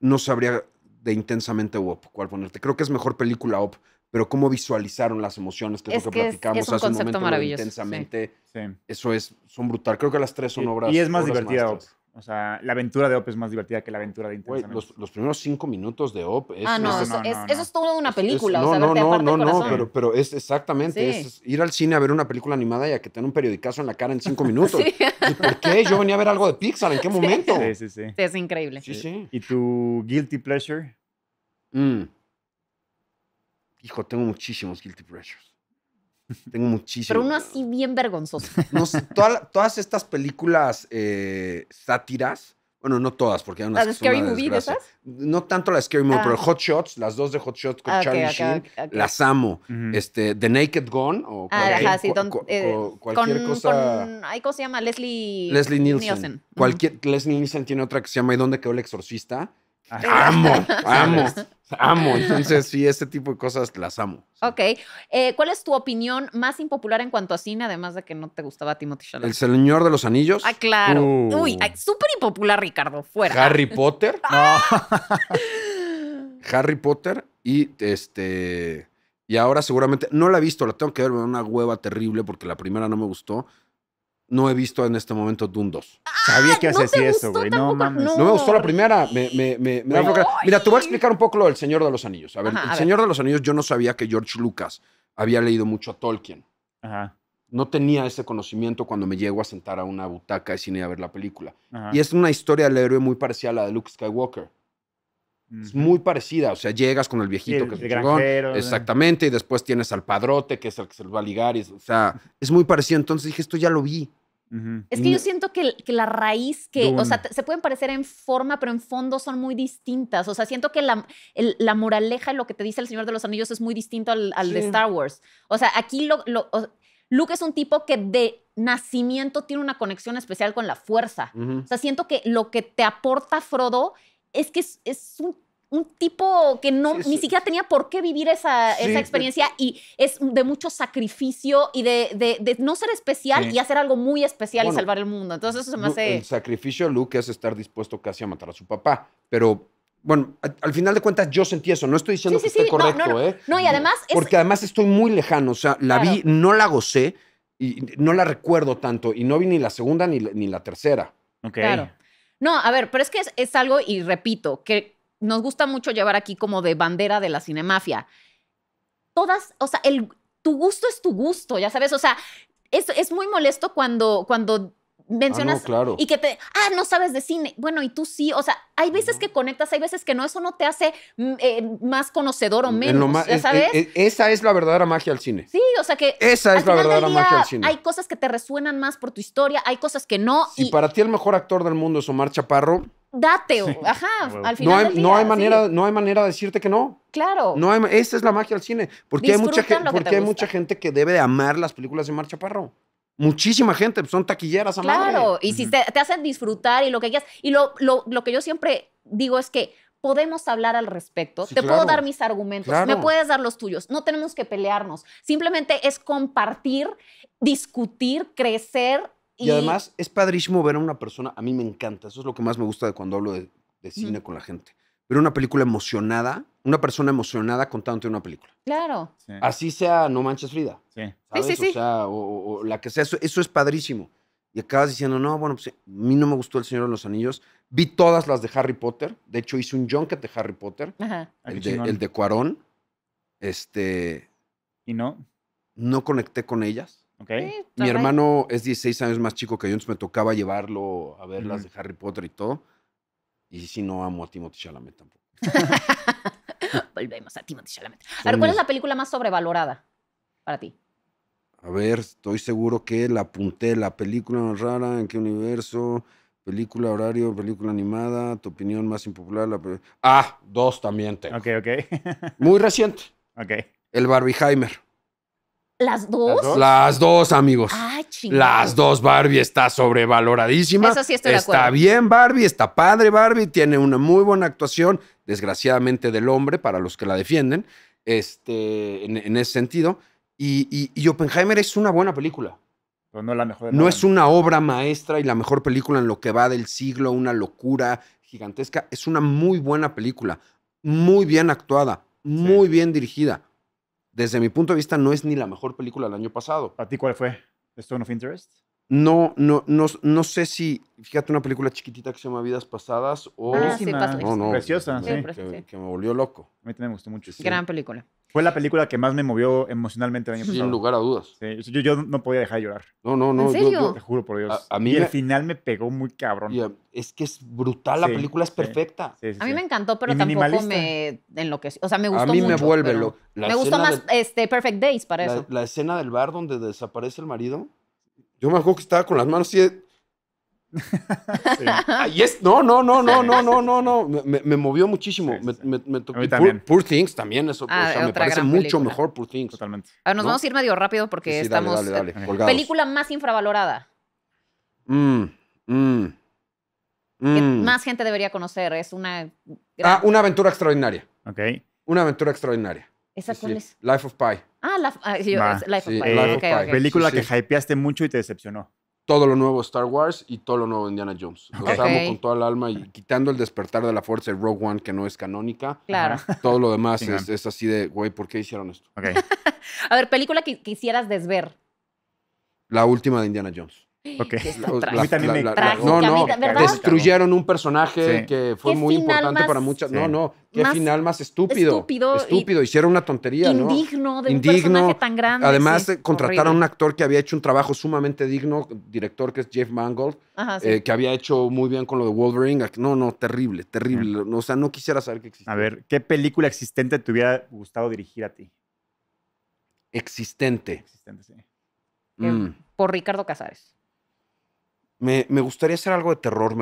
Speaker 2: no sabría de intensamente op cuál ponerte. Creo que es mejor película op, pero cómo visualizaron las
Speaker 3: emociones, que es, lo que, es, un hace momento maravilloso, intensamente.
Speaker 2: Eso es, son brutal. Creo que las tres son obras. Y, es más divertida
Speaker 3: o sea, la aventura de OP es más divertida que la aventura de Intensamente. los, primeros cinco minutos de OP. Es, ah, no, eso
Speaker 1: es todo una película. no, no, no, no,
Speaker 3: pero, es
Speaker 2: exactamente. Es ir al cine a ver una película animada y a que tenga un periodicazo en la cara en cinco minutos. ¿Y ¿Por qué? Yo venía
Speaker 3: a ver algo de Pixar. ¿En qué momento? Sí, sí, sí.
Speaker 1: es increíble. Sí, sí.
Speaker 3: ¿Y tu guilty pleasure? Mm. Hijo, tengo muchísimos guilty pleasures.
Speaker 2: Tengo muchísimas Pero uno
Speaker 1: así bien vergonzoso.
Speaker 2: No, todas estas películas eh, sátiras, bueno, no todas, porque hay unas ¿La que Scary Movie de esas? No tanto la Scary Movie, pero ah. Hot Shots, las dos de Hot Shots con ah, Charlie Sheen, las amo. este, The Naked Gun o cualquier, cosa.
Speaker 1: ¿Cómo se llama? Leslie, Leslie Nielsen. Cualquier,
Speaker 2: Leslie Nielsen tiene otra que se llama ¿Y dónde quedó el exorcista? Ah. Amo, amo amo. Entonces, sí, ese tipo de cosas las amo.
Speaker 1: Ok. Eh, ¿Cuál es tu opinión más impopular en cuanto a cine, además de que no te gustaba Timothy Chalamet? El
Speaker 2: Señor de los Anillos. Ah, claro. Uh. Uy,
Speaker 1: súper impopular, Ricardo. Fuera. Harry
Speaker 2: Potter. Ah. Harry Potter y este. Y ahora seguramente, no la he visto, la tengo que ver, una hueva terrible porque la primera no me gustó no he visto en este momento Dundos. 2. Sabía que haces eso, güey. No No. me gustó la primera. Mira, te voy a explicar un poco lo del Señor de los Anillos. A ver, el Señor de los Anillos, yo no sabía que George Lucas había leído mucho a Tolkien. No tenía ese conocimiento cuando me llego a sentar a una butaca de cine a ver la película. Y es una historia del héroe muy parecida a la de Luke Skywalker. Es muy parecida, o sea, llegas con el viejito que es el exactamente, y después tienes al padrote que es el que se los va a ligar, o sea, es muy parecido. Entonces dije, esto ya lo vi. Es que yo mm. siento
Speaker 1: que, la raíz que, o sea, se pueden parecer en forma, pero en fondo son muy distintas. O sea, siento que la, la moraleja y lo que te dice el Señor de los Anillos es muy distinto al, de Star Wars. O sea, aquí lo, Luke es un tipo que de nacimiento tiene una conexión especial con la fuerza. O sea, siento que lo que te aporta Frodo es que es un un tipo que no, ni siquiera tenía por qué vivir esa, experiencia y es de mucho sacrificio y de, no ser especial y hacer algo muy especial y salvar el mundo. Entonces eso se me hace... El
Speaker 2: sacrificio, Luke, es estar dispuesto casi a matar a su papá, pero... Bueno, al final de cuentas yo sentí eso, no estoy diciendo que esté correcto, no, ¿eh? No, y además... Porque además estoy muy lejano, o sea, la vi, no la gocé y no la recuerdo tanto y no vi ni la segunda ni la, tercera. Ok. Claro.
Speaker 1: No, a ver, pero es que es algo, y repito, que nos gusta mucho llevar aquí como de bandera de la cinemafia. Todas, o sea, el, tu gusto es tu gusto, ya sabes, o sea, es, es muy molesto cuando, cuando mencionas ah, claro. y que te, ah, no sabes de cine. Bueno, y tú sí, o sea, hay veces que conectas, hay veces que no, eso no te hace mm, eh, más conocedor o mm, menos, ¿ya ¿sabes? Eh,
Speaker 2: eh, esa es la verdadera magia del cine. Sí,
Speaker 1: o sea que... Esa es la verdadera magia del cine. Hay cosas que te resuenan más por tu historia, hay cosas que no. y
Speaker 2: para ti el mejor actor del mundo es Omar Chaparro,
Speaker 1: date, ajá, al final. No hay, manera,
Speaker 2: no hay manera de decirte que no. Claro. No hay, esa es la magia del cine. Porque hay, mucha, porque hay mucha gente que debe de amar las películas de Marcha Parro. Muchísima gente, pues, son taquilleras a Claro, y
Speaker 1: si te, hacen disfrutar y lo que quieras. Y lo, que yo siempre digo es que podemos hablar al respecto. Te puedo dar mis argumentos, me puedes dar los tuyos. No tenemos que pelearnos. Simplemente es compartir, discutir, crecer, y, además
Speaker 2: es padrísimo ver a una persona, a mí me encanta, eso es lo que más me gusta de cuando hablo de, cine con la gente, ver una película emocionada, una persona emocionada contándote una película. Claro. Así sea No Manches Frida. Sí. Sí, sí, O sea, o, la que sea, eso, es padrísimo. Y acabas diciendo, no, bueno, pues a mí no me gustó El Señor de los Anillos. Vi todas las de Harry Potter. De hecho, hice un junket de Harry Potter. Ajá. Ah, el, de, el de Cuarón. Este... ¿Y no? No conecté con ellas. Mi hermano es 16 años más chico que yo, entonces me tocaba llevarlo a ver las de Harry Potter y todo. Y sí, no amo a Timothée Chalamet tampoco. Volvemos a Timothée Chalamet. A ver, ¿cuál es
Speaker 1: la película más sobrevalorada
Speaker 2: para ti? A ver, estoy seguro que la apunté. La película más rara, ¿en qué universo? Película, horario, película animada, tu opinión más impopular. La Ah, dos también tengo. Ok, Muy reciente. Okay. El Barbieheimer.
Speaker 1: ¿Las dos? ¿Las
Speaker 2: dos? amigos. Ah, Las dos, Barbie está sobrevaloradísima. Eso sí estoy de acuerdo. Está bien, Barbie, está padre, Barbie, tiene una muy buena actuación, desgraciadamente del hombre, para los que la defienden, este, en, ese sentido. Y, Oppenheimer es una buena película. Pero no la mejor. No es una obra maestra y la mejor película en lo que va del siglo, una locura gigantesca. Es una muy buena película, muy bien actuada, muy bien dirigida desde mi punto de vista, no es ni la
Speaker 3: mejor película del año pasado. ¿A ti cuál fue? ¿Stone of Interest?
Speaker 2: No, no, no, sé
Speaker 3: si, fíjate una película chiquitita que se llama Vidas Pasadas o... Ah, no, no, Preciosa, sí. Que, me volvió loco. A mí también me gustó mucho. Gran película. Fue la película que más me movió emocionalmente el año pasado. Sin lugar a dudas. yo, no podía dejar de llorar. No, no, no. te juro por Dios. A, mí y el final me pegó muy cabrón. Eh, es que es brutal, la película es perfecta. a
Speaker 1: mí me encantó, pero tampoco me enloqueció. O sea, me gustó mucho. A mí me vuelve loco.
Speaker 2: Me gustó más
Speaker 1: este, Perfect Days para eso.
Speaker 2: La escena del bar donde desaparece el marido. Yo me acuerdo que estaba con las manos así. De... no, no, no, no, no, no, no, no. Me, movió muchísimo. me, tocó. Poor, Things también, eso. Ah, me parece mucho mejor Poor Things. Totalmente. A nos vamos a ir medio rápido porque estamos. Eh, película
Speaker 1: más infravalorada.
Speaker 2: Mm, mm, mm, más
Speaker 1: gente debería conocer. Es una. Ah, una
Speaker 2: aventura
Speaker 3: extraordinaria. Ok. Una aventura extraordinaria.
Speaker 1: ¿Esa cuál es? Life of Pi. Ah, Life
Speaker 3: of Pi. Película que hypeaste mucho y te decepcionó. Todo lo nuevo Star Wars y todo
Speaker 2: lo nuevo Indiana Jones. Los con toda el alma y quitando el despertar de la fuerza de Rogue One, que no es canónica. Claro. Todo lo demás es, es, así de, güey, ¿por qué hicieron esto?
Speaker 1: A ver, película que quisieras desver.
Speaker 2: La última de Indiana Jones.
Speaker 3: Pues, no,
Speaker 2: no, destruyeron un personaje que fue muy importante para muchas. No, no, qué final más estúpido. Estúpido. Estúpido, hicieron una tontería, indigno ¿no? indigno un personaje tan grande. Además, contrataron a un actor que había hecho un trabajo sumamente digno, director que es Jeff Mangold, eh, que había hecho muy bien con lo de Wolverine. No, no, terrible, terrible. O sea, no quisiera saber existía. A
Speaker 3: ver, ¿qué película existente te hubiera gustado dirigir a ti? Existente. Existente,
Speaker 2: eh, mm.
Speaker 1: Por Ricardo Casares.
Speaker 3: Me,
Speaker 2: gustaría hacer algo de terror.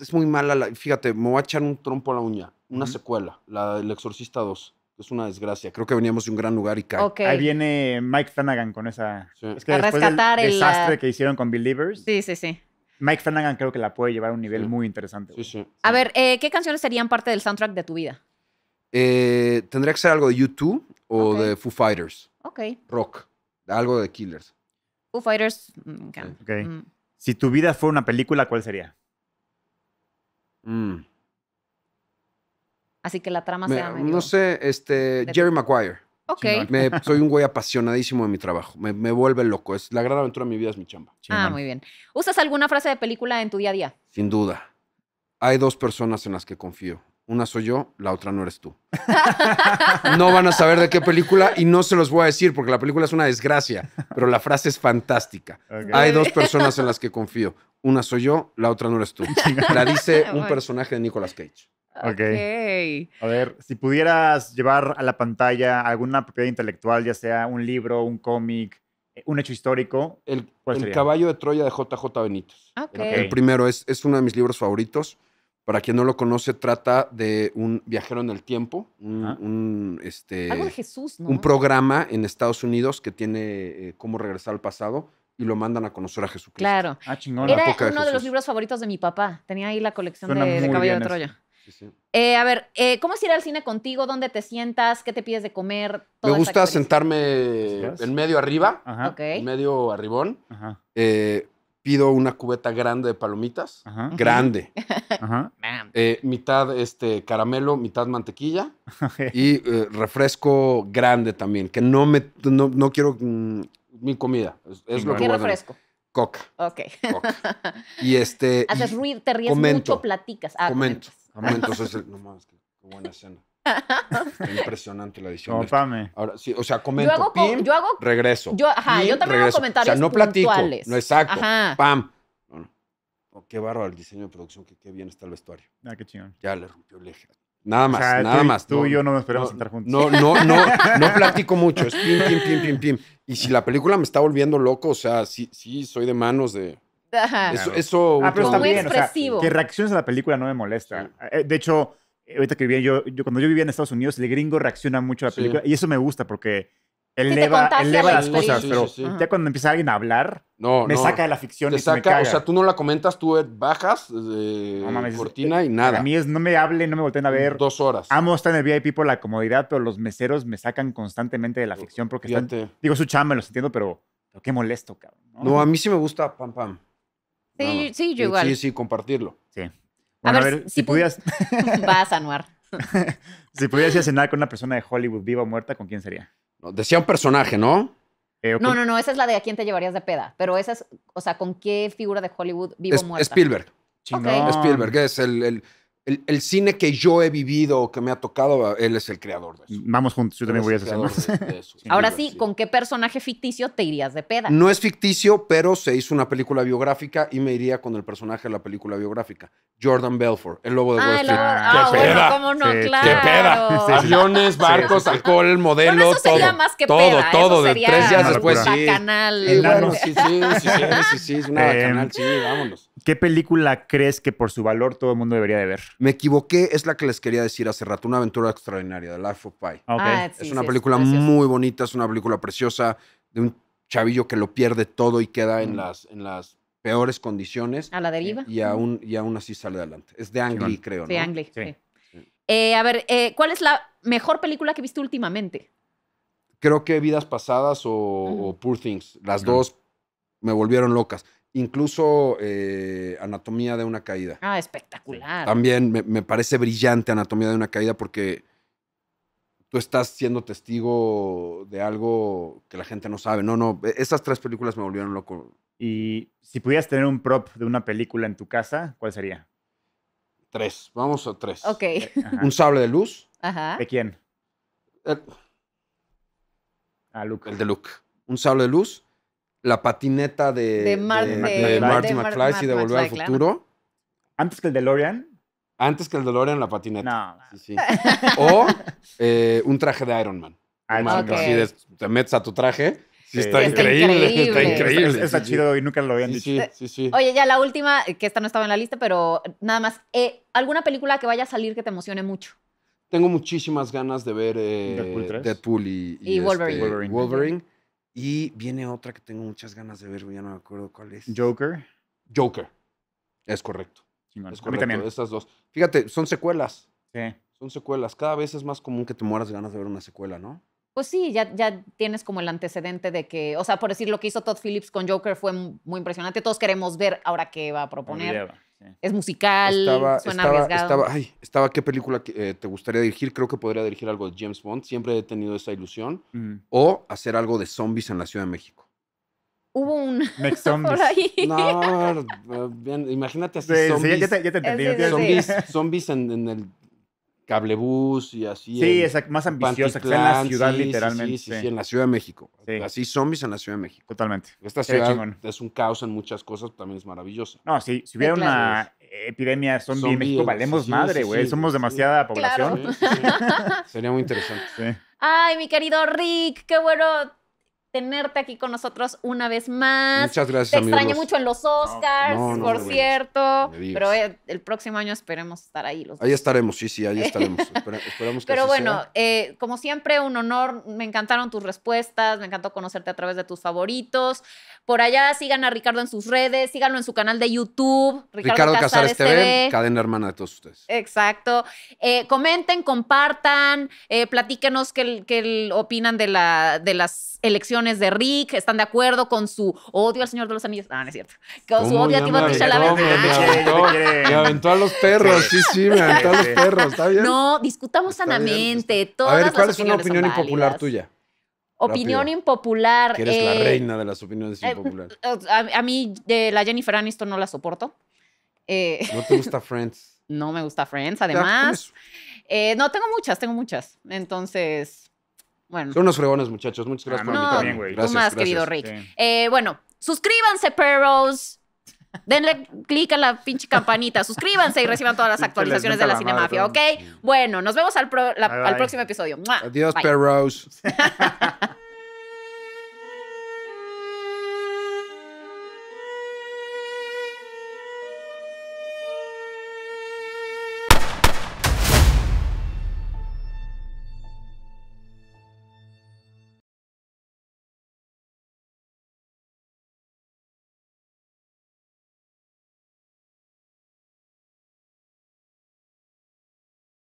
Speaker 2: es muy mala. La, fíjate, me voy a echar un trompo a la uña. Una secuela, la del Exorcista 2. Es una desgracia. Creo que veníamos de un gran lugar y cae. Ahí viene
Speaker 3: Mike Flanagan con esa. Es que el desastre ah, que hicieron con Believers. Sí, sí, sí. Mike Flanagan creo que la puede llevar a un nivel muy interesante. Sí, sí.
Speaker 1: A ver, eh, ¿qué canciones serían parte del soundtrack de tu vida?
Speaker 3: Eh, tendría que ser algo de U2 o de Foo Fighters. Ok. Rock. Algo de Killers.
Speaker 1: Foo Fighters. Mm,
Speaker 3: okay. Mm. Si tu vida fuera una película, ¿cuál sería? Mm.
Speaker 1: Así que la trama sea. no
Speaker 2: sé, este. Jerry Maguire.
Speaker 1: Ok.
Speaker 2: soy un güey apasionadísimo de mi trabajo. Me, vuelve loco. Es la gran aventura de mi vida es mi chamba.
Speaker 1: ah, muy bien. ¿Usas alguna frase de película en tu día a día?
Speaker 2: Sin duda. Hay dos personas en las que confío. Una soy yo, la otra no eres tú. No van a saber de qué película y no se los voy a decir porque la película es una desgracia, pero la frase es fantástica. Hay dos personas en las que confío. Una
Speaker 3: soy yo, la otra no eres tú. La dice un personaje de Nicolas Cage. Okay. A ver, si pudieras llevar a la pantalla alguna propiedad intelectual, ya sea un libro, un cómic, eh, un hecho histórico. El,
Speaker 2: caballo de Troya de JJ Benítez. El primero es, es uno de mis libros favoritos. Para quien no lo conoce, trata de un viajero en el tiempo, un, este, un programa en Estados Unidos que tiene eh, cómo regresar al pasado y lo mandan a conocer a Jesucristo. Claro. Ah, chingón. Era uno de, los
Speaker 1: libros favoritos de mi papá. Tenía ahí la colección de, Cabello Caballo de Troya. Eh, a ver, eh, ¿cómo es ir al cine contigo? ¿Dónde te sientas? ¿Qué te pides de comer? Me gusta
Speaker 2: sentarme en medio arriba, Ajá. en medio arribón. Ajá pido una cubeta grande de palomitas, grande. Eh, mitad este, caramelo, mitad mantequilla y eh, refresco grande también, que no me no, quiero mm, mi comida. Es, ¿Qué refresco? Coca.
Speaker 1: Ok. Y este. Haces y te ríes mucho, platicas. Ah, comento.
Speaker 2: es el, no mames, qué buena escena. Impresionante la edición. Este. Confame. Ahora sí, o sea, comento. Yo pim, regreso. Yo, también hago comentarios. O sea, no platico. No exacto. Ajá. Pam. Oh, qué bárbaro el diseño de producción, qué bien está el vestuario. Ah, qué chingón. Ya le rompió el eje. Nada más, nada tú, más. Tú y yo no nos esperamos a estar juntos. No, no, no, no platico mucho. Es pim, pim, pim, pim, pim. Y si la película me está volviendo loco, o sea, sí, sí, soy de manos de. Ajá. Eso, eso. Ah, pero que
Speaker 3: reacciones a la película no me molesta. Eh, de hecho eh, ahorita que vivía yo, cuando yo vivía en Estados Unidos, el gringo reacciona mucho a la película y eso me gusta porque eleva, las cosas, pero ya cuando empieza alguien a hablar, no, me saca de la ficción O sea, tú no la comentas, tú bajas de cortina eh, y nada. A mí es no me hablen, no me volteen a ver. Dos horas. Amo estar en el VIP por la comodidad, pero los meseros me sacan constantemente de la ficción porque están, digo, su chamba, los entiendo, pero, qué molesto, cabrón. ¿no? a mí sí me gusta Pam Pam. Sí, sí, igual. Sí, sí, compartirlo. Sí a, ver, si, pudieras...
Speaker 1: Vas, Anuar.
Speaker 3: si pudieras cenar con una persona de Hollywood, viva o muerta, ¿con quién sería? decía un personaje, ¿no? Eh, no, no, no,
Speaker 1: esa es la de a quién te llevarías de peda. Pero esa es, o sea, ¿con qué figura de Hollywood vivo o muerta? Spielberg.
Speaker 2: Okay. Spielberg, es el el, el, cine que yo he vivido o que me ha tocado, él es el creador de eso. Vamos juntos, yo también voy a hacer De, eso. Ahora
Speaker 1: sí, ¿con qué personaje ficticio te irías de peda? No es
Speaker 2: ficticio, pero se hizo una película biográfica y me iría con el personaje de la película biográfica, Jordan Belfort, el lobo de ah, Wall Street. Ah, ah, ¡Qué peda! Bueno, ¿cómo no? claro. ¡Qué peda! Aviones, barcos, alcohol, modelos, bueno, eso sería todo. más que todo, peda. Todo, todo, tres días después. Sí. Bacanal. sí, sí, sí, sí, sí, sí, es una em, bacanal, sí,
Speaker 3: vámonos. ¿Qué película crees que por su valor todo el mundo debería de ver? Me equivoqué, es la que les quería decir hace rato,
Speaker 2: Una aventura extraordinaria, The Life of Pi. Ah, ah, es una película muy bonita, es una película preciosa de un chavillo que lo pierde todo y queda en, mm. las, en las peores condiciones. A la deriva. Y, aún, y aún así sale adelante. Es de Ang Lee, creo, ¿no? Sí, Ang Lee,
Speaker 1: eh, a ver, eh, ¿cuál es la mejor película que viste últimamente?
Speaker 2: Creo que Vidas Pasadas o, Poor Things. Las dos me volvieron locas. Incluso eh, Anatomía de una Caída.
Speaker 1: Ah, espectacular. También
Speaker 2: me, parece brillante Anatomía de una Caída porque tú estás siendo testigo de algo que la gente
Speaker 3: no sabe. No, no, esas tres películas me volvieron loco. Y si pudieras tener un prop de una película en tu casa, ¿cuál sería? Tres, vamos a tres. Ok. Eh, un sable de luz. Ajá. ¿De quién? Eh. ah, Luke. El de Luke.
Speaker 2: Un sable de luz la patineta de, de, Marty McFly de Volver al Futuro. Antes que el DeLorean. Antes que el DeLorean, la patineta. No. Sí, sí. o eh, un traje de Iron Man. Ah, te metes a tu traje.
Speaker 3: Sí, está, increíble, Está increíble. Está, chido y nunca lo habían dicho. Sí, sí, Oye,
Speaker 1: ya la última, que esta no estaba en la lista, pero nada más. Eh, ¿Alguna película que vaya a salir que te emocione mucho?
Speaker 2: Tengo muchísimas ganas de ver eh, Deadpool, y, este, Wolverine. Wolverine y viene otra que tengo muchas ganas de ver, ya no me acuerdo cuál es.
Speaker 3: Joker. Joker. Es correcto.
Speaker 2: es También. Estas dos. Fíjate, son secuelas. Sí. Son secuelas. Cada vez es más común que te mueras ganas de ver una secuela, ¿no?
Speaker 1: Pues sí, ya, ya tienes como el antecedente de que, o sea, por decir lo que hizo Todd Phillips con Joker fue muy impresionante. Todos queremos ver ahora qué va a proponer. Es musical, estaba, suena estaba,
Speaker 2: Estaba, ¿qué película eh, te gustaría dirigir? Creo que podría dirigir algo de James Bond. Siempre he tenido esa ilusión. O hacer algo de zombies en la Ciudad de México.
Speaker 1: Hubo un... por ahí. No,
Speaker 2: eh, imagínate así zombies. entendí. zombies, en el cablebús y así. Sí, más ambiciosa, que en la ciudad literalmente. Sí en la Ciudad de México. Así
Speaker 3: zombies en la Ciudad de México. Totalmente. Esta ciudad
Speaker 2: es un caos en muchas cosas, también es maravillosa. No, sí,
Speaker 3: si hubiera una epidemia de zombies en México, valemos madre, güey. Somos demasiada población. Sería muy interesante.
Speaker 1: Ay, mi querido Rick, qué bueno tenerte aquí con nosotros una vez más. Muchas gracias. Te extrañé mucho en los Oscars, por cierto. Pero eh, el próximo año esperemos estar ahí. ahí
Speaker 2: estaremos, sí, sí, ahí estaremos. esperamos que Pero bueno,
Speaker 1: eh, como siempre, un honor. Me encantaron tus respuestas, me encantó conocerte a través de tus favoritos. Por allá sigan a Ricardo en sus redes, síganlo en su canal de YouTube. Ricardo, Casares, TV, cadena
Speaker 2: hermana de todos ustedes.
Speaker 1: Exacto. Eh, comenten, compartan, platíquenos qué, opinan de las elecciones de Rick, están de acuerdo con su odio al Señor de los Anillos. Ah, no es cierto. Con su odio a Timothy Chalamet.
Speaker 2: Ah, me aventó a los perros, sí, sí, me aventó a los perros, ¿está bien?
Speaker 1: No, discutamos sanamente. ¿cuál es una opinión impopular tuya? Opinión impopular. Que eres la eh, reina
Speaker 2: de las opiniones eh, impopulares.
Speaker 1: A, mí, de la Jennifer Aniston, no la soporto. Eh, ¿No te gusta
Speaker 2: Friends?
Speaker 1: no me gusta Friends, además. no, tengo muchas, tengo muchas. Entonces unos
Speaker 2: fregones, muchachos. Muchas gracias ah, por invitarme. más, querido Rick.
Speaker 1: Eh, bueno, suscríbanse, perros. Denle clic a la pinche campanita, suscríbanse y reciban todas las actualizaciones de la, Cinemafia, ¿ok? Bueno, nos vemos al, próximo episodio. Adiós, perros.